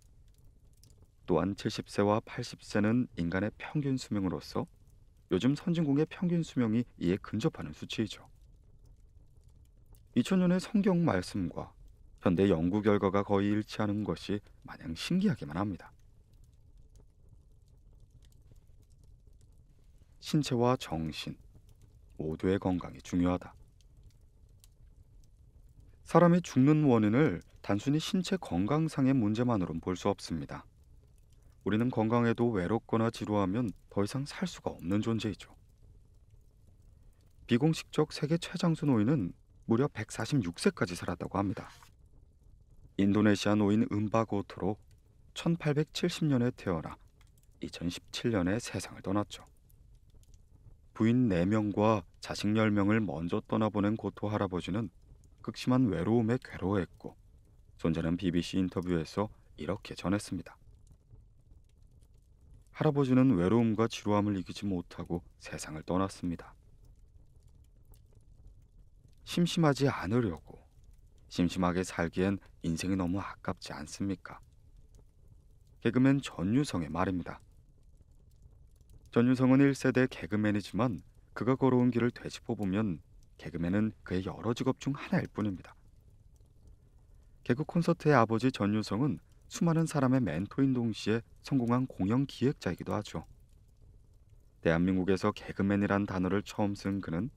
또한 70세와 80세는 인간의 평균 수명으로서 요즘 선진국의 평균 수명이 이에 근접하는 수치이죠. 2000년의 성경 말씀과 현대 연구 결과가 거의 일치하는 것이 마냥 신기하기만 합니다. 신체와 정신 모두의 건강이 중요하다. 사람이 죽는 원인을 단순히 신체 건강상의 문제만으로는볼 수 없습니다. 우리는 건강에도 외롭거나 지루하면 더 이상 살 수가 없는 존재이죠. 비공식적 세계 최장수 노인은 무려 146세까지 살았다고 합니다. 인도네시아 노인 은바고토로 1870년에 태어나 2017년에 세상을 떠났죠. 부인 4명과 자식 10명을 먼저 떠나보낸 고토 할아버지는 극심한 외로움에 괴로워했고 손자는 BBC 인터뷰에서 이렇게 전했습니다. 할아버지는 외로움과 지루함을 이기지 못하고 세상을 떠났습니다. 심심하지 않으려고 심심하게 살기엔 인생이 너무 아깝지 않습니까? 개그맨 전유성의 말입니다. 전유성은 1세대 개그맨이지만 그가 걸어온 길을 되짚어보면 개그맨은 그의 여러 직업 중 하나일 뿐입니다. 개그 콘서트의 아버지 전유성은 수많은 사람의 멘토인 동시에 성공한 공연 기획자이기도 하죠. 대한민국에서 개그맨이란 단어를 처음 쓴 그는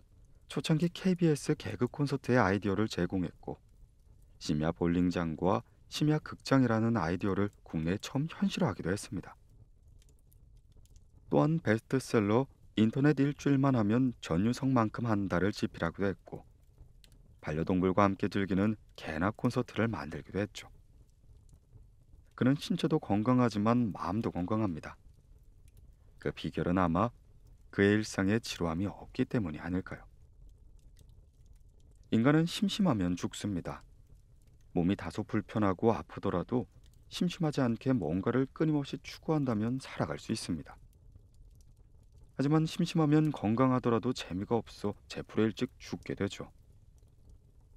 초창기 KBS 개그 콘서트의 아이디어를 제공했고 심야 볼링장과 심야 극장이라는 아이디어를 국내에 처음 현실화하기도 했습니다. 또한 베스트셀러 인터넷 일주일만 하면 전유성만큼 한다를 집필하기도 했고 반려동물과 함께 즐기는 개나 콘서트를 만들기도 했죠. 그는 신체도 건강하지만 마음도 건강합니다. 그 비결은 아마 그의 일상에 지루함이 없기 때문이 아닐까요? 인간은 심심하면 죽습니다. 몸이 다소 불편하고 아프더라도 심심하지 않게 뭔가를 끊임없이 추구한다면 살아갈 수 있습니다. 하지만 심심하면 건강하더라도 재미가 없어 제풀에 일찍 죽게 되죠.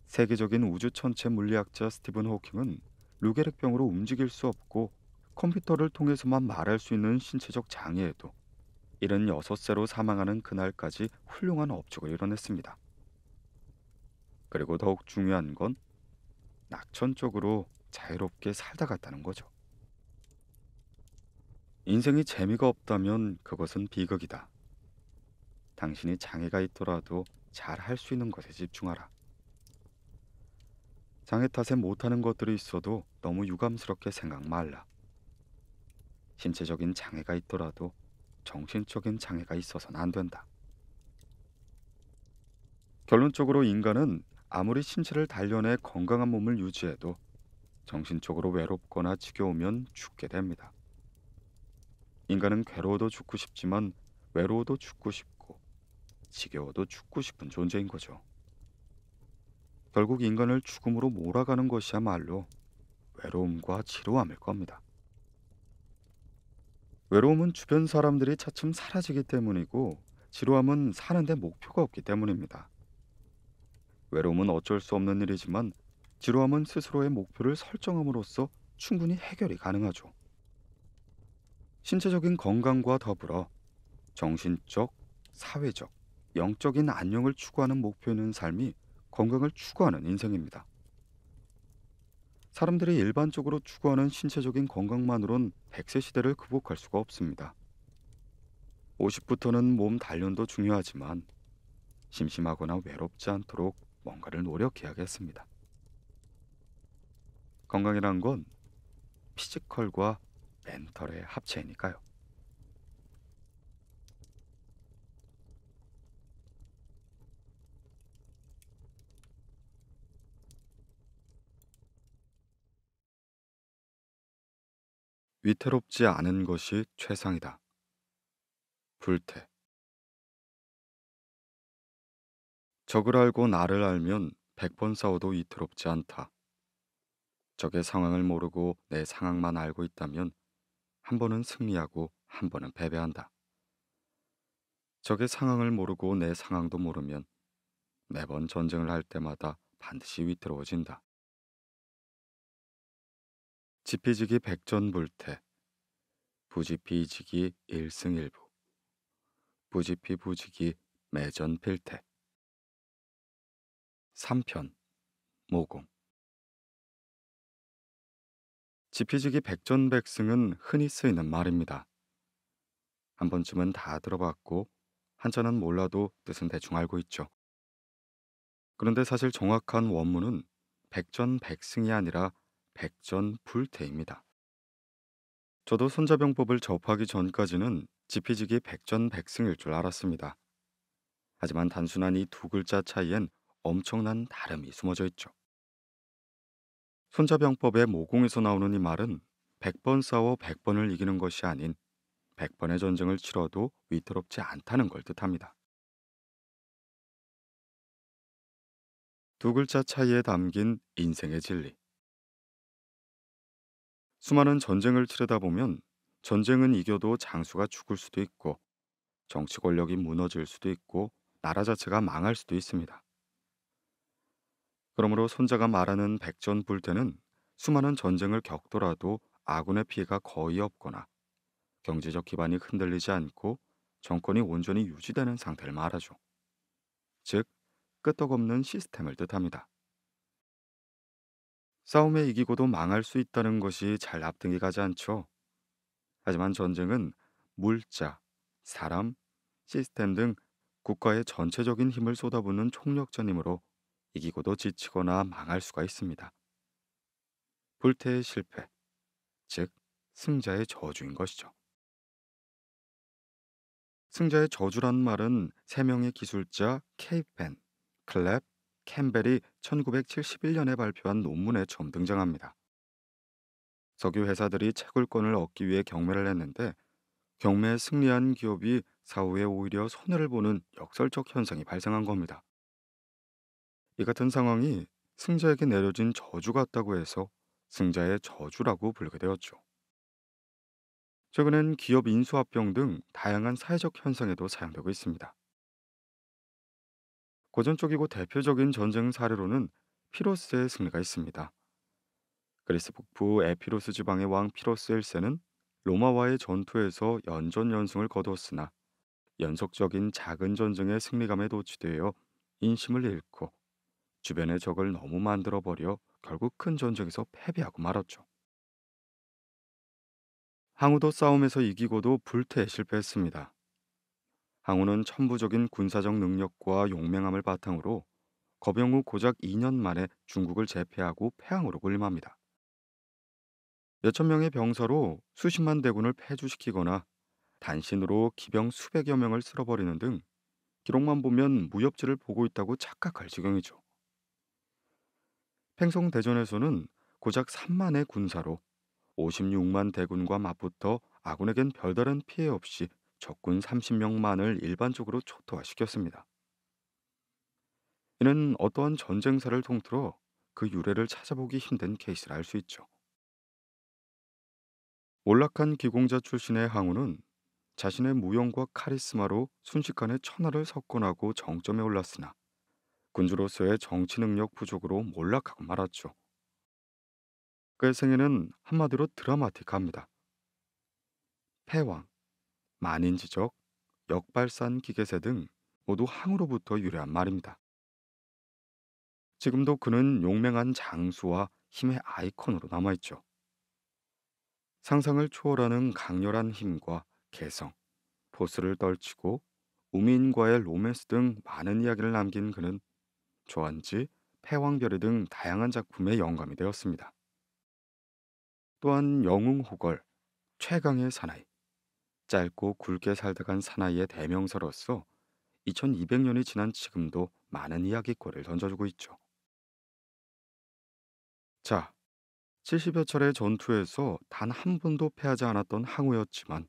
세계적인 우주 천체 물리학자 스티븐 호킹은 루게릭병으로 움직일 수 없고 컴퓨터를 통해서만 말할 수 있는 신체적 장애에도 76세로 사망하는 그날까지 훌륭한 업적을 이뤄냈습니다. 그리고 더욱 중요한 건 낙천적으로 자유롭게 살다 갔다는 거죠. 인생이 재미가 없다면 그것은 비극이다. 당신이 장애가 있더라도 잘 할 수 있는 것에 집중하라. 장애 탓에 못하는 것들이 있어도 너무 유감스럽게 생각 말라. 신체적인 장애가 있더라도 정신적인 장애가 있어서는 안 된다. 결론적으로 인간은 아무리 신체를 단련해 건강한 몸을 유지해도 정신적으로 외롭거나 지겨우면 죽게 됩니다. 인간은 괴로워도 죽고 싶지만 외로워도 죽고 싶고 지겨워도 죽고 싶은 존재인 거죠. 결국 인간을 죽음으로 몰아가는 것이야말로 외로움과 지루함일 겁니다. 외로움은 주변 사람들이 차츰 사라지기 때문이고 지루함은 사는데 목표가 없기 때문입니다. 외로움은 어쩔 수 없는 일이지만 지루함은 스스로의 목표를 설정함으로써 충분히 해결이 가능하죠. 신체적인 건강과 더불어 정신적, 사회적, 영적인 안녕을 추구하는 목표는 삶이 건강을 추구하는 인생입니다. 사람들이 일반적으로 추구하는 신체적인 건강만으론 100세 시대를 극복할 수가 없습니다. 50부터는 몸 단련도 중요하지만 심심하거나 외롭지 않도록 뭔가를 노력해야겠습니다. 건강이란 건 피지컬과 멘털의 합체이니까요. 위태롭지 않은 것이 최상이다. 불태. 적을 알고 나를 알면 백번 싸워도 위태롭지 않다. 적의 상황을 모르고 내 상황만 알고 있다면 한 번은 승리하고 한 번은 패배한다. 적의 상황을 모르고 내 상황도 모르면 매번 전쟁을 할 때마다 반드시 위태로워진다. 지피지기 백전불태 부지피지기 일승일부 부지피 부지기 매전필태 3편 모공 지피지기 백전백승은 흔히 쓰이는 말입니다. 한 번쯤은 다 들어봤고 한자는 몰라도 뜻은 대충 알고 있죠. 그런데 사실 정확한 원문은 백전백승이 아니라 백전불태입니다. 저도 손자병법을 접하기 전까지는 지피지기 백전백승일 줄 알았습니다. 하지만 단순한 이 두 글자 차이엔 엄청난 다름이 숨어져 있죠. 손자병법의 모공에서 나오는 이 말은 100번 싸워 100번을 이기는 것이 아닌 100번의 전쟁을 치러도 위태롭지 않다는 걸 뜻합니다. 두 글자 차이에 담긴 인생의 진리. 수많은 전쟁을 치르다 보면 전쟁은 이겨도 장수가 죽을 수도 있고 정치 권력이 무너질 수도 있고 나라 자체가 망할 수도 있습니다. 그러므로 손자가 말하는 백전불태는 수많은 전쟁을 겪더라도 아군의 피해가 거의 없거나 경제적 기반이 흔들리지 않고 정권이 온전히 유지되는 상태를 말하죠. 즉, 끄떡없는 시스템을 뜻합니다. 싸움에 이기고도 망할 수 있다는 것이 잘 납득이 가지 않죠. 하지만 전쟁은 물자, 사람, 시스템 등 국가의 전체적인 힘을 쏟아붓는 총력전이므로 이기고도 지치거나 망할 수가 있습니다. 불태의 실패, 즉 승자의 저주인 것이죠. 승자의 저주란 말은 세 명의 기술자 케이펜, 클랩, 캠벨이 1971년에 발표한 논문에 처음 등장합니다. 석유 회사들이 채굴권을 얻기 위해 경매를 했는데 경매에 승리한 기업이 사후에 오히려 손해를 보는 역설적 현상이 발생한 겁니다. 이 같은 상황이 승자에게 내려진 저주 같다고 해서 승자의 저주라고 불게 되었죠. 최근엔 기업 인수합병 등 다양한 사회적 현상에도 사용되고 있습니다. 고전적이고 대표적인 전쟁 사례로는 피로스의 승리가 있습니다. 그리스 북부 에피로스 지방의 왕 피로스 1세는 로마와의 전투에서 연전 연승을 거두었으나 연속적인 작은 전쟁의 승리감에 도취되어 인심을 잃고 주변의 적을 너무 만들어 버려 결국 큰 전쟁에서 패배하고 말았죠. 항우도 싸움에서 이기고도 불태에 실패했습니다. 항우는 천부적인 군사적 능력과 용맹함을 바탕으로 거병 후 고작 2년 만에 중국을 제패하고 패항으로 군림합니다. 몇천 명의 병사로 수십만 대군을 패주시키거나 단신으로 기병 수백여 명을 쓸어버리는 등 기록만 보면 무협지를 보고 있다고 착각할 지경이죠. 팽송 대전에서는 고작 3만의 군사로 56만 대군과 맞붙어 아군에겐 별다른 피해 없이 적군 30명만을 일반적으로 초토화시켰습니다. 이는 어떠한 전쟁사를 통틀어 그 유래를 찾아보기 힘든 케이스라 할 수 있죠. 몰락한 기공자 출신의 항우는 자신의 무용과 카리스마로 순식간에 천하를 석권하고 정점에 올랐으나 군주로서의 정치 능력 부족으로 몰락하고 말았죠. 그의 생애는 한마디로 드라마틱합니다. 패왕, 만인 지적, 역발산 기계세 등 모두 항으로부터 유래한 말입니다. 지금도 그는 용맹한 장수와 힘의 아이콘으로 남아있죠. 상상을 초월하는 강렬한 힘과 개성, 보스를 떨치고 우미인과의 로맨스 등 많은 이야기를 남긴 그는 조한지, 패왕별이 등 다양한 작품에 영감이 되었습니다. 또한 영웅호걸, 최강의 사나이, 짧고 굵게 살다간 사나이의 대명사로서 2200년이 지난 지금도 많은 이야기거리를 던져주고 있죠. 자, 70여 차례의 전투에서 단 한 번도 패하지 않았던 항우였지만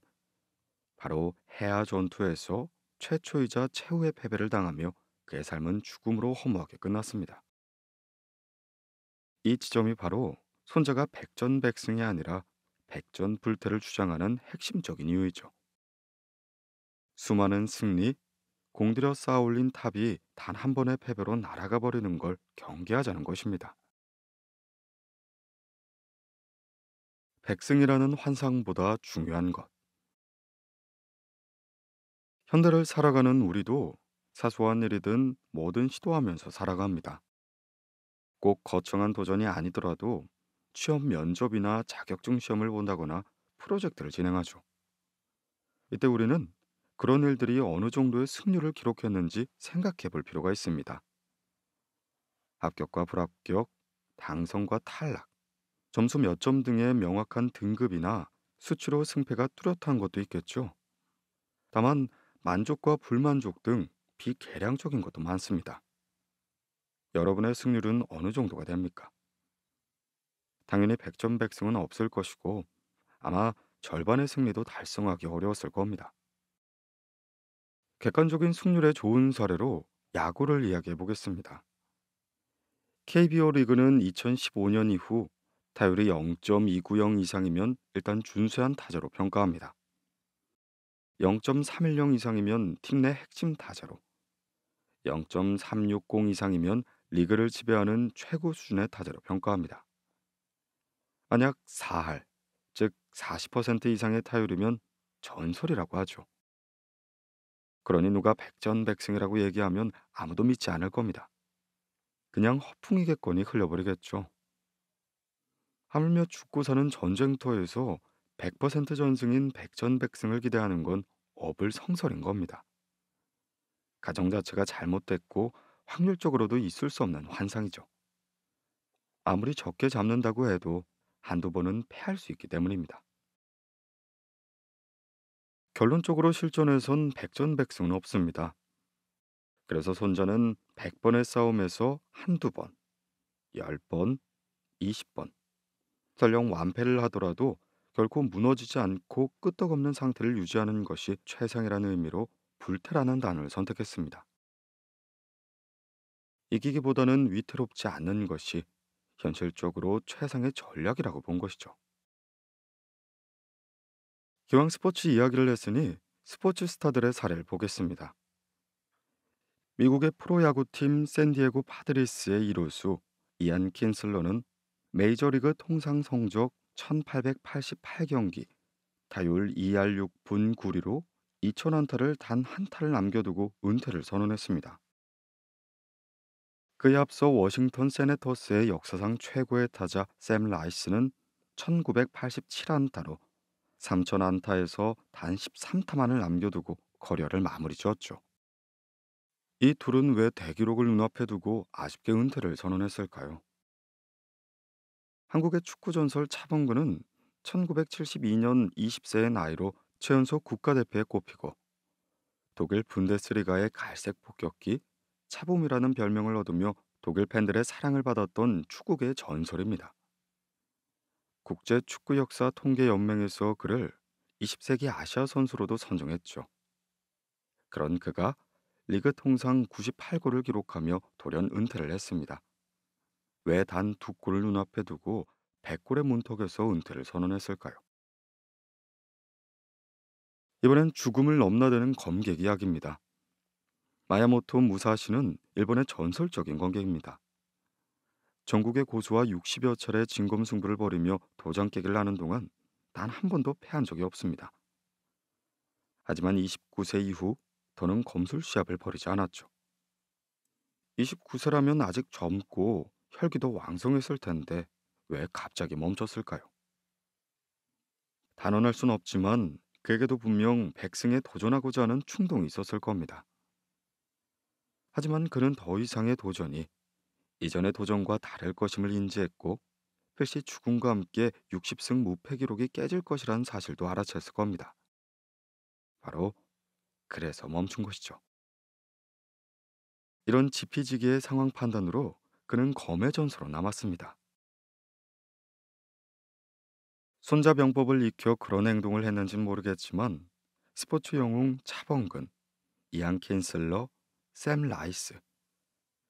바로 해야 전투에서 최초이자 최후의 패배를 당하며 그의 삶은 죽음으로 허무하게 끝났습니다. 이 지점이 바로 손자가 백전백승이 아니라 백전 불태를 주장하는 핵심적인 이유이죠. 수많은 승리, 공들여 쌓아올린 탑이 단 한 번의 패배로 날아가 버리는 걸 경계하자는 것입니다. 백승이라는 환상보다 중요한 것. 현대를 살아가는 우리도 사소한 일이든 뭐든 시도하면서 살아갑니다. 꼭 거창한 도전이 아니더라도 취업 면접이나 자격증 시험을 본다거나 프로젝트를 진행하죠. 이때 우리는 그런 일들이 어느 정도의 승률을 기록했는지 생각해 볼 필요가 있습니다. 합격과 불합격, 당선과 탈락, 점수 몇 점 등의 명확한 등급이나 수치로 승패가 뚜렷한 것도 있겠죠. 다만 만족과 불만족 등 비계량적인 것도 많습니다. 여러분의 승률은 어느 정도가 됩니까? 당연히 백전백승은 없을 것이고 아마 절반의 승리도 달성하기 어려웠을 겁니다. 객관적인 승률의 좋은 사례로 야구를 이야기해 보겠습니다. KBO 리그는 2015년 이후 타율이 0.290 이상이면 일단 준수한 타자로 평가합니다. 0.310 이상이면 팀 내 핵심 타자로, 0.360 이상이면 리그를 지배하는 최고 수준의 타자로 평가합니다. 만약 4할, 즉 40% 이상의 타율이면 전설이라고 하죠. 그러니 누가 백전백승이라고 얘기하면 아무도 믿지 않을 겁니다. 그냥 허풍이겠거니 흘려버리겠죠. 하물며 죽고사는 전쟁터에서 100% 전승인 백전백승을 기대하는 건 어불성설인 겁니다. 가정 자체가 잘못됐고 확률적으로도 있을 수 없는 환상이죠. 아무리 적게 잡는다고 해도 한두 번은 패할 수 있기 때문입니다. 결론적으로 실전에선 백전백승은 없습니다. 그래서 손자는 100번의 싸움에서 한두 번, 10번, 20번, 설령 완패를 하더라도 결코 무너지지 않고 끄떡없는 상태를 유지하는 것이 최상이라는 의미로 불태라는 단어를 선택했습니다. 이기기보다는 위태롭지 않는 것이 현실적으로 최상의 전략이라고 본 것이죠. 기왕 스포츠 이야기를 했으니 스포츠 스타들의 사례를 보겠습니다. 미국의 프로야구팀 샌디에고 파드리스의 이루수 이안 킨슬러는 메이저리그 통상 성적 1888경기 다율 2할 6분 9리로 2000안타를 단 한 타를 남겨두고 은퇴를 선언했습니다. 그에 앞서 워싱턴 세네터스의 역사상 최고의 타자 샘 라이스는 1987안타로 3천 안타에서 단 13타만을 남겨두고 거려를 마무리 지었죠. 이 둘은 왜 대기록을 눈앞에 두고 아쉽게 은퇴를 선언했을까요? 한국의 축구 전설 차범근은 1972년 20세의 나이로 최연소 국가대표에 꼽히고 독일 분데스리가의 갈색 폭격기 차붐이라는 별명을 얻으며 독일 팬들의 사랑을 받았던 축구계 전설입니다. 국제 축구 역사 통계 연맹에서 그를 20세기 아시아 선수로도 선정했죠. 그런 그가 리그 통상 98골을 기록하며 돌연 은퇴를 했습니다. 왜 단 두 골을 눈앞에 두고 100골의 문턱에서 은퇴를 선언했을까요? 이번엔 죽음을 넘나드는 검객 이야기입니다. 마야모토 무사시는 일본의 전설적인 관객입니다 전국의 고수와 60여 차례 진검 승부를 벌이며 도장 깨기를 하는 동안 단 한 번도 패한 적이 없습니다. 하지만 29세 이후 더는 검술 시합을 벌이지 않았죠. 29세라면 아직 젊고 혈기도 왕성했을 텐데 왜 갑자기 멈췄을까요? 단언할 순 없지만 그에게도 분명 백승에 도전하고자 하는 충동이 있었을 겁니다. 하지만 그는 더 이상의 도전이 이전의 도전과 다를 것임을 인지했고 필시 죽음과 함께 60승 무패 기록이 깨질 것이라는 사실도 알아챘을 겁니다. 바로 그래서 멈춘 것이죠. 이런 지피지기의 상황 판단으로 그는 검의 전서로 남았습니다. 손자병법을 익혀 그런 행동을 했는지는 모르겠지만 스포츠 영웅 차범근, 이안 킨슬러, 샘 라이스.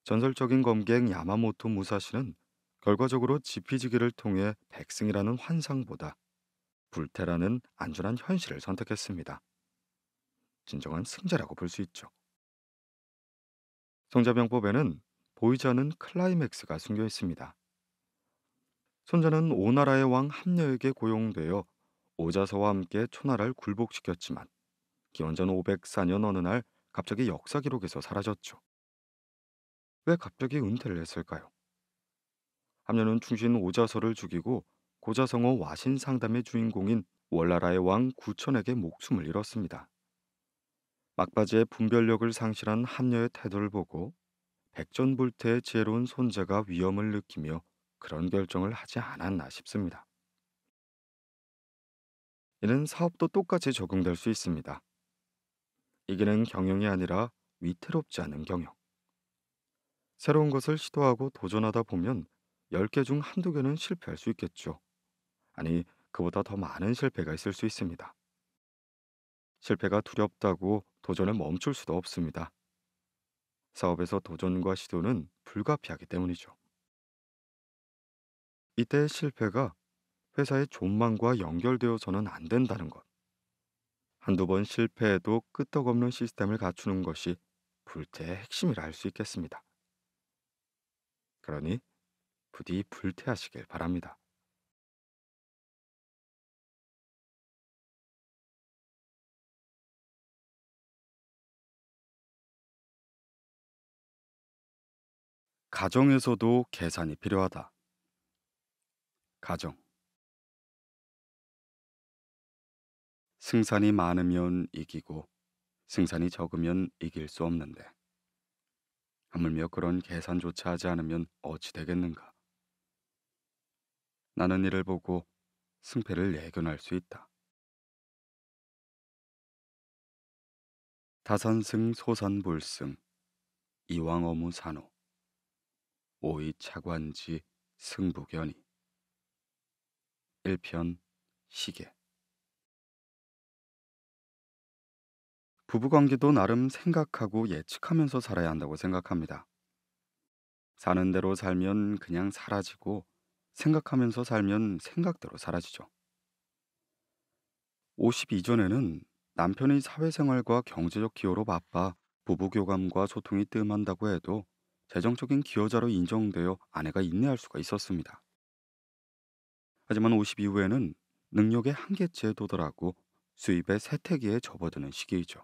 전설적인 검객 야마모토 무사시는 결과적으로 지피지기를 통해 백승이라는 환상보다 불태라는 안전한 현실을 선택했습니다. 진정한 승자라고 볼 수 있죠. 성자병법에는 보이지 않은 클라이맥스가 숨겨 있습니다. 손자는 오나라의 왕 함녀에게 고용되어 오자서와 함께 초나라를 굴복시켰지만 기원전 504년 어느 날 갑자기 역사 기록에서 사라졌죠. 왜 갑자기 은퇴를 했을까요? 함녀는 충신 오자서를 죽이고 고자성어 와신 상담의 주인공인 월나라의 왕 구천에게 목숨을 잃었습니다. 막바지에 분별력을 상실한 함녀의 태도를 보고 백전불태의 지혜로운 손자가 위험을 느끼며 그런 결정을 하지 않았나 싶습니다. 이는 사업도 똑같이 적용될 수 있습니다. 이기는 경영이 아니라 위태롭지 않은 경영. 새로운 것을 시도하고 도전하다 보면 10개 중 한두 개는 실패할 수 있겠죠. 아니, 그보다 더 많은 실패가 있을 수 있습니다. 실패가 두렵다고 도전을 멈출 수도 없습니다. 사업에서 도전과 시도는 불가피하기 때문이죠. 이때 실패가 회사의 존망과 연결되어서는 안 된다는 것. 한두 번 실패해도 끄떡없는 시스템을 갖추는 것이 불태의 핵심이라 할 수 있겠습니다. 그러니 부디 불태하시길 바랍니다. 가정에서도 계산이 필요하다. 가정. 승산이 많으면 이기고 승산이 적으면 이길 수 없는데 하물며 그런 계산조차 하지 않으면 어찌 되겠는가? 나는 이를 보고 승패를 예견할 수 있다. 다산승 소산불승 이왕어무산호 오이차관지 승부견이 1편 시계 부부관계도 나름 생각하고 예측하면서 살아야 한다고 생각합니다. 사는 대로 살면 그냥 사라지고 생각하면서 살면 생각대로 사라지죠. 5 0이전에는남편이 사회생활과 경제적 기여로 바빠 부부교감과 소통이 뜸한다고 해도 재정적인 기여자로 인정되어 아내가 인내할 수가 있었습니다. 하지만 50 이후에는 능력의 한계치에 도달하고 수입의 세태기에 접어드는 시기이죠.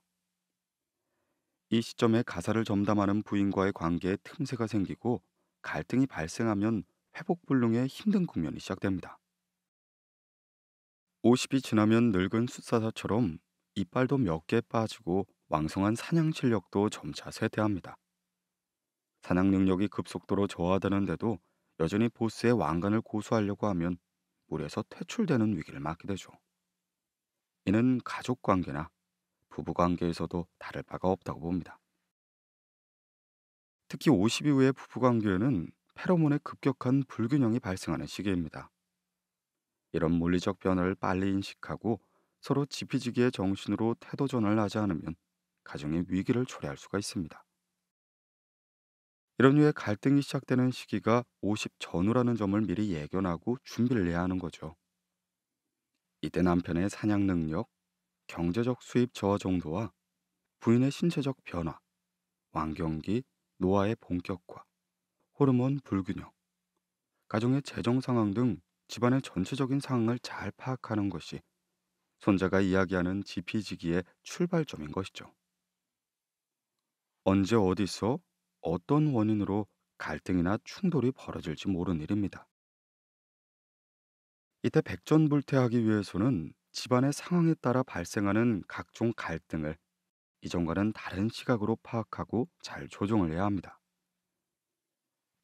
이 시점에 가사를 점담하는 부인과의 관계에 틈새가 생기고 갈등이 발생하면 회복 불능의 힘든 국면이 시작됩니다. 50이 지나면 늙은 숫사사처럼 이빨도 몇 개 빠지고 왕성한 사냥 실력도 점차 쇠퇴합니다. 사냥 능력이 급속도로 저하되는데도 여전히 보스의 왕관을 고수하려고 하면 물에서 퇴출되는 위기를 맞게 되죠. 이는 가족 관계나 부부관계에서도 다를 바가 없다고 봅니다. 특히 50 이후의 부부관계에는 페로몬의 급격한 불균형이 발생하는 시기입니다. 이런 물리적 변화를 빨리 인식하고 서로 지피지기의 정신으로 태도 전환을 하지 않으면 가정의 위기를 초래할 수가 있습니다. 이런 유의 갈등이 시작되는 시기가 50 전후라는 점을 미리 예견하고 준비를 해야 하는 거죠. 이때 남편의 사냥 능력, 경제적 수입 저하 정도와 부인의 신체적 변화, 완경기, 노화의 본격화, 호르몬 불균형, 가정의 재정 상황 등 집안의 전체적인 상황을 잘 파악하는 것이 손자가 이야기하는 지피지기의 출발점인 것이죠. 언제 어디서 어떤 원인으로 갈등이나 충돌이 벌어질지 모르는 일입니다. 이때 백전불태하기 위해서는 집안의 상황에 따라 발생하는 각종 갈등을 이전과는 다른 시각으로 파악하고 잘 조정을 해야 합니다.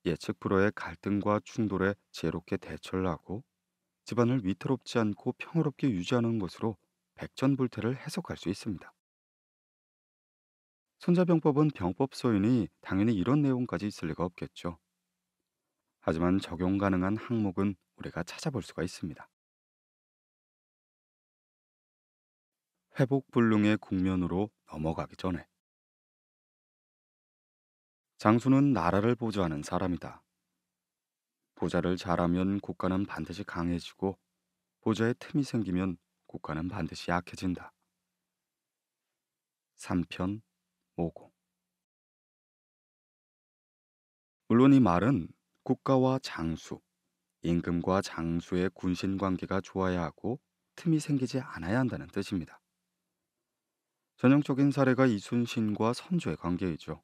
예측 불허의 갈등과 충돌에 지롭게 대처를 하고 집안을 위태롭지 않고 평화롭게 유지하는 것으로 백전불태를 해석할 수 있습니다. 손자병법은 병법 소인이 당연히 이런 내용까지 있을 리가 없겠죠. 하지만 적용 가능한 항목은 우리가 찾아볼 수가 있습니다. 회복 불능의 국면으로 넘어가기 전에 장수는 나라를 보좌하는 사람이다. 보좌를 잘하면 국가는 반드시 강해지고 보좌에 틈이 생기면 국가는 반드시 약해진다. 3편 5공 물론 이 말은 국가와 장수, 임금과 장수의 군신 관계가 좋아야 하고 틈이 생기지 않아야 한다는 뜻입니다. 전형적인 사례가 이순신과 선조의 관계이죠.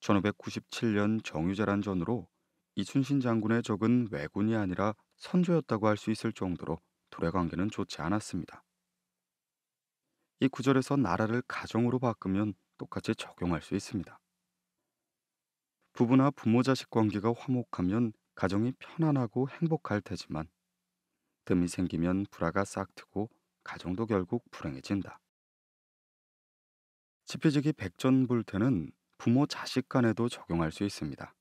1597년 정유재란 전으로 이순신 장군의 적은 왜군이 아니라 선조였다고 할 수 있을 정도로 둘의 관계는 좋지 않았습니다. 이 구절에서 나라를 가정으로 바꾸면 똑같이 적용할 수 있습니다. 부부나 부모 자식 관계가 화목하면 가정이 편안하고 행복할 테지만 듬이 생기면 불화가 싹트고 가정도 결국 불행해진다. 지피지기 백전불태는 부모 자식 간에도 적용할 수 있습니다.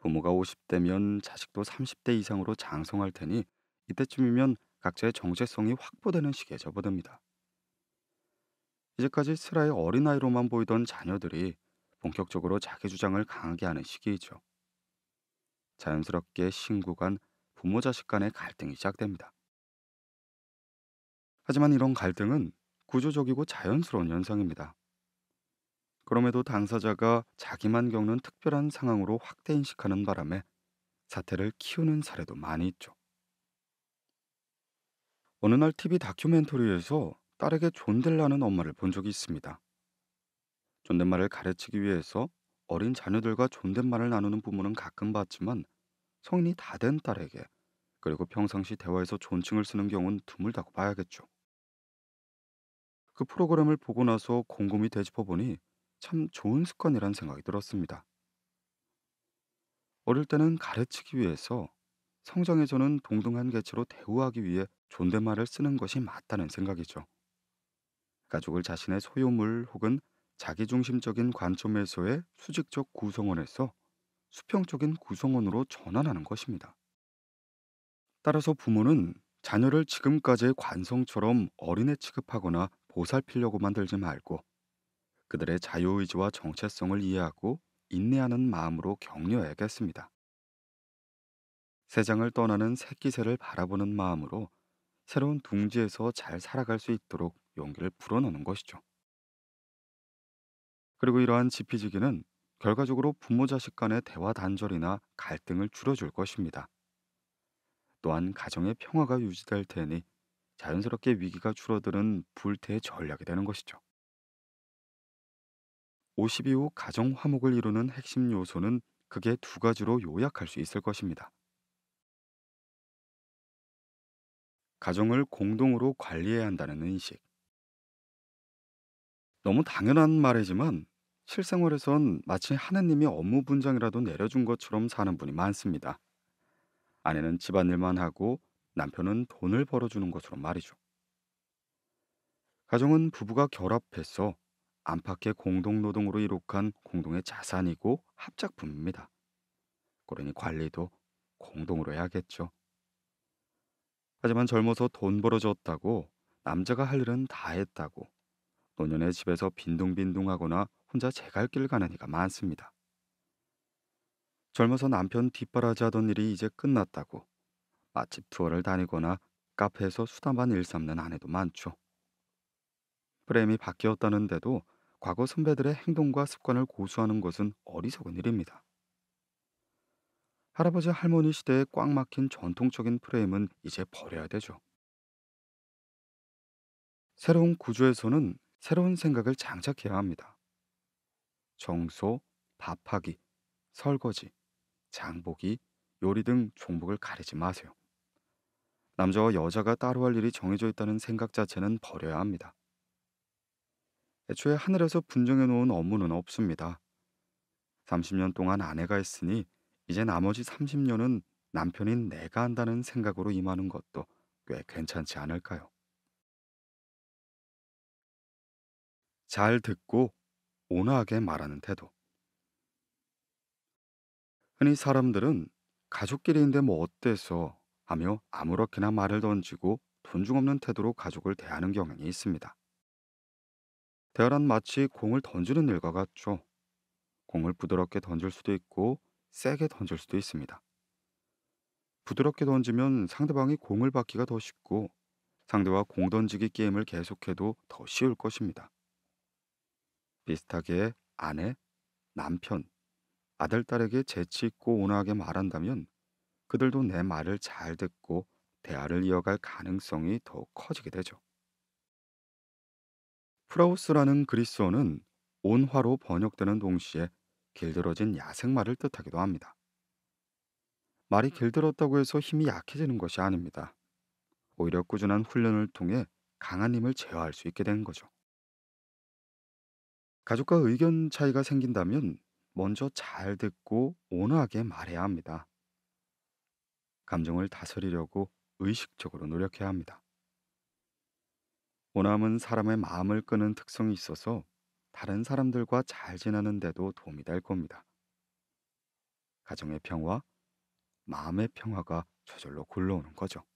부모가 50대면 자식도 30대 이상으로 장성할 테니 이때쯤이면 각자의 정체성이 확보되는 시기에 접어듭니다. 이제까지 슬라의 어린아이로만 보이던 자녀들이 본격적으로 자기 주장을 강하게 하는 시기이죠. 자연스럽게 신구 간 부모 자식 간의 갈등이 시작됩니다. 하지만 이런 갈등은 구조적이고 자연스러운 현상입니다. 그럼에도 당사자가 자기만 겪는 특별한 상황으로 확대 인식하는 바람에 사태를 키우는 사례도 많이 있죠. 어느 날 TV 다큐멘터리에서 딸에게 존댓말하는 엄마를 본 적이 있습니다. 존댓말을 가르치기 위해서 어린 자녀들과 존댓말을 나누는 부모는 가끔 봤지만 성인이 다 된 딸에게 그리고 평상시 대화에서 존칭을 쓰는 경우는 드물다고 봐야겠죠. 그 프로그램을 보고 나서 곰곰이 되짚어 보니 참 좋은 습관이란 생각이 들었습니다. 어릴 때는 가르치기 위해서 성장에서는 동등한 개체로 대우하기 위해 존댓말을 쓰는 것이 맞다는 생각이죠. 가족을 자신의 소유물 혹은 자기중심적인 관점에서의 수직적 구성원에서 수평적인 구성원으로 전환하는 것입니다. 따라서 부모는 자녀를 지금까지의 관성처럼 어린애 취급하거나 보살피려고 만들지 말고 그들의 자유의지와 정체성을 이해하고 인내하는 마음으로 격려해야겠습니다. 세상을 떠나는 새끼새를 바라보는 마음으로 새로운 둥지에서 잘 살아갈 수 있도록 용기를 불어넣는 것이죠. 그리고 이러한 지피지기는 결과적으로 부모 자식 간의 대화 단절이나 갈등을 줄여줄 것입니다. 또한 가정의 평화가 유지될 테니 자연스럽게 위기가 줄어드는 불태 의 전략이 되는 것이죠. 5 2호 가정 화목을 이루는 핵심 요소는 크게 두 가지로 요약할 수 있을 것입니다. 가정을 공동으로 관리해야 한다는 인식. 너무 당연한 말이지만 실생활에선 마치 하느님이 업무 분장이라도 내려준 것처럼 사는 분이 많습니다. 아내는 집안일만 하고 남편은 돈을 벌어주는 것으로 말이죠. 가정은 부부가 결합해서 안팎의 공동노동으로 이룩한 공동의 자산이고 합작품입니다. 그러니 관리도 공동으로 해야겠죠. 하지만 젊어서 돈 벌어졌다고 남자가 할 일은 다 했다고 노년의 집에서 빈둥빈둥하거나 혼자 제 갈 길 가는 이가 많습니다. 젊어서 남편 뒷바라지하던 일이 이제 끝났다고 맛집 투어를 다니거나 카페에서 수다만 일삼는 아내도 많죠. 프레임이 바뀌었다는데도 과거 선배들의 행동과 습관을 고수하는 것은 어리석은 일입니다. 할아버지 할머니 시대에 꽉 막힌 전통적인 프레임은 이제 버려야 되죠. 새로운 구조에서는 새로운 생각을 장착해야 합니다. 정소, 밥하기, 설거지, 장보기, 요리 등 종목을 가리지 마세요. 남자와 여자가 따로 할 일이 정해져 있다는 생각 자체는 버려야 합니다. 애초에 하늘에서 분정해 놓은 업무는 없습니다. 30년 동안 아내가 했으니 이제 나머지 30년은 남편인 내가 한다는 생각으로 임하는 것도 꽤 괜찮지 않을까요? 잘 듣고 온화하게 말하는 태도. 흔히 사람들은 가족끼리인데 뭐 어때서 하며 아무렇게나 말을 던지고 존중없는 태도로 가족을 대하는 경향이 있습니다. 대화란 마치 공을 던지는 일과 같죠. 공을 부드럽게 던질 수도 있고 세게 던질 수도 있습니다. 부드럽게 던지면 상대방이 공을 받기가 더 쉽고 상대와 공 던지기 게임을 계속해도 더 쉬울 것입니다. 비슷하게 아내, 남편, 아들, 딸에게 재치 있고 온화하게 말한다면 그들도 내 말을 잘 듣고 대화를 이어갈 가능성이 더 커지게 되죠. 프라우스라는 그리스어는 온화로 번역되는 동시에 길들어진 야생말을 뜻하기도 합니다. 말이 음. 길들었다고 해서 힘이 약해지는 것이 아닙니다. 오히려 꾸준한 훈련을 통해 강한 힘을 제어할 수 있게 된 거죠. 가족과 의견 차이가 생긴다면 먼저 잘 듣고 온화하게 말해야 합니다. 감정을 다스리려고 의식적으로 노력해야 합니다. 오남은 사람의 마음을 끄는 특성이 있어서 다른 사람들과 잘 지내는데도 도움이 될 겁니다. 가정의 평화, 마음의 평화가 저절로 굴러오는 거죠.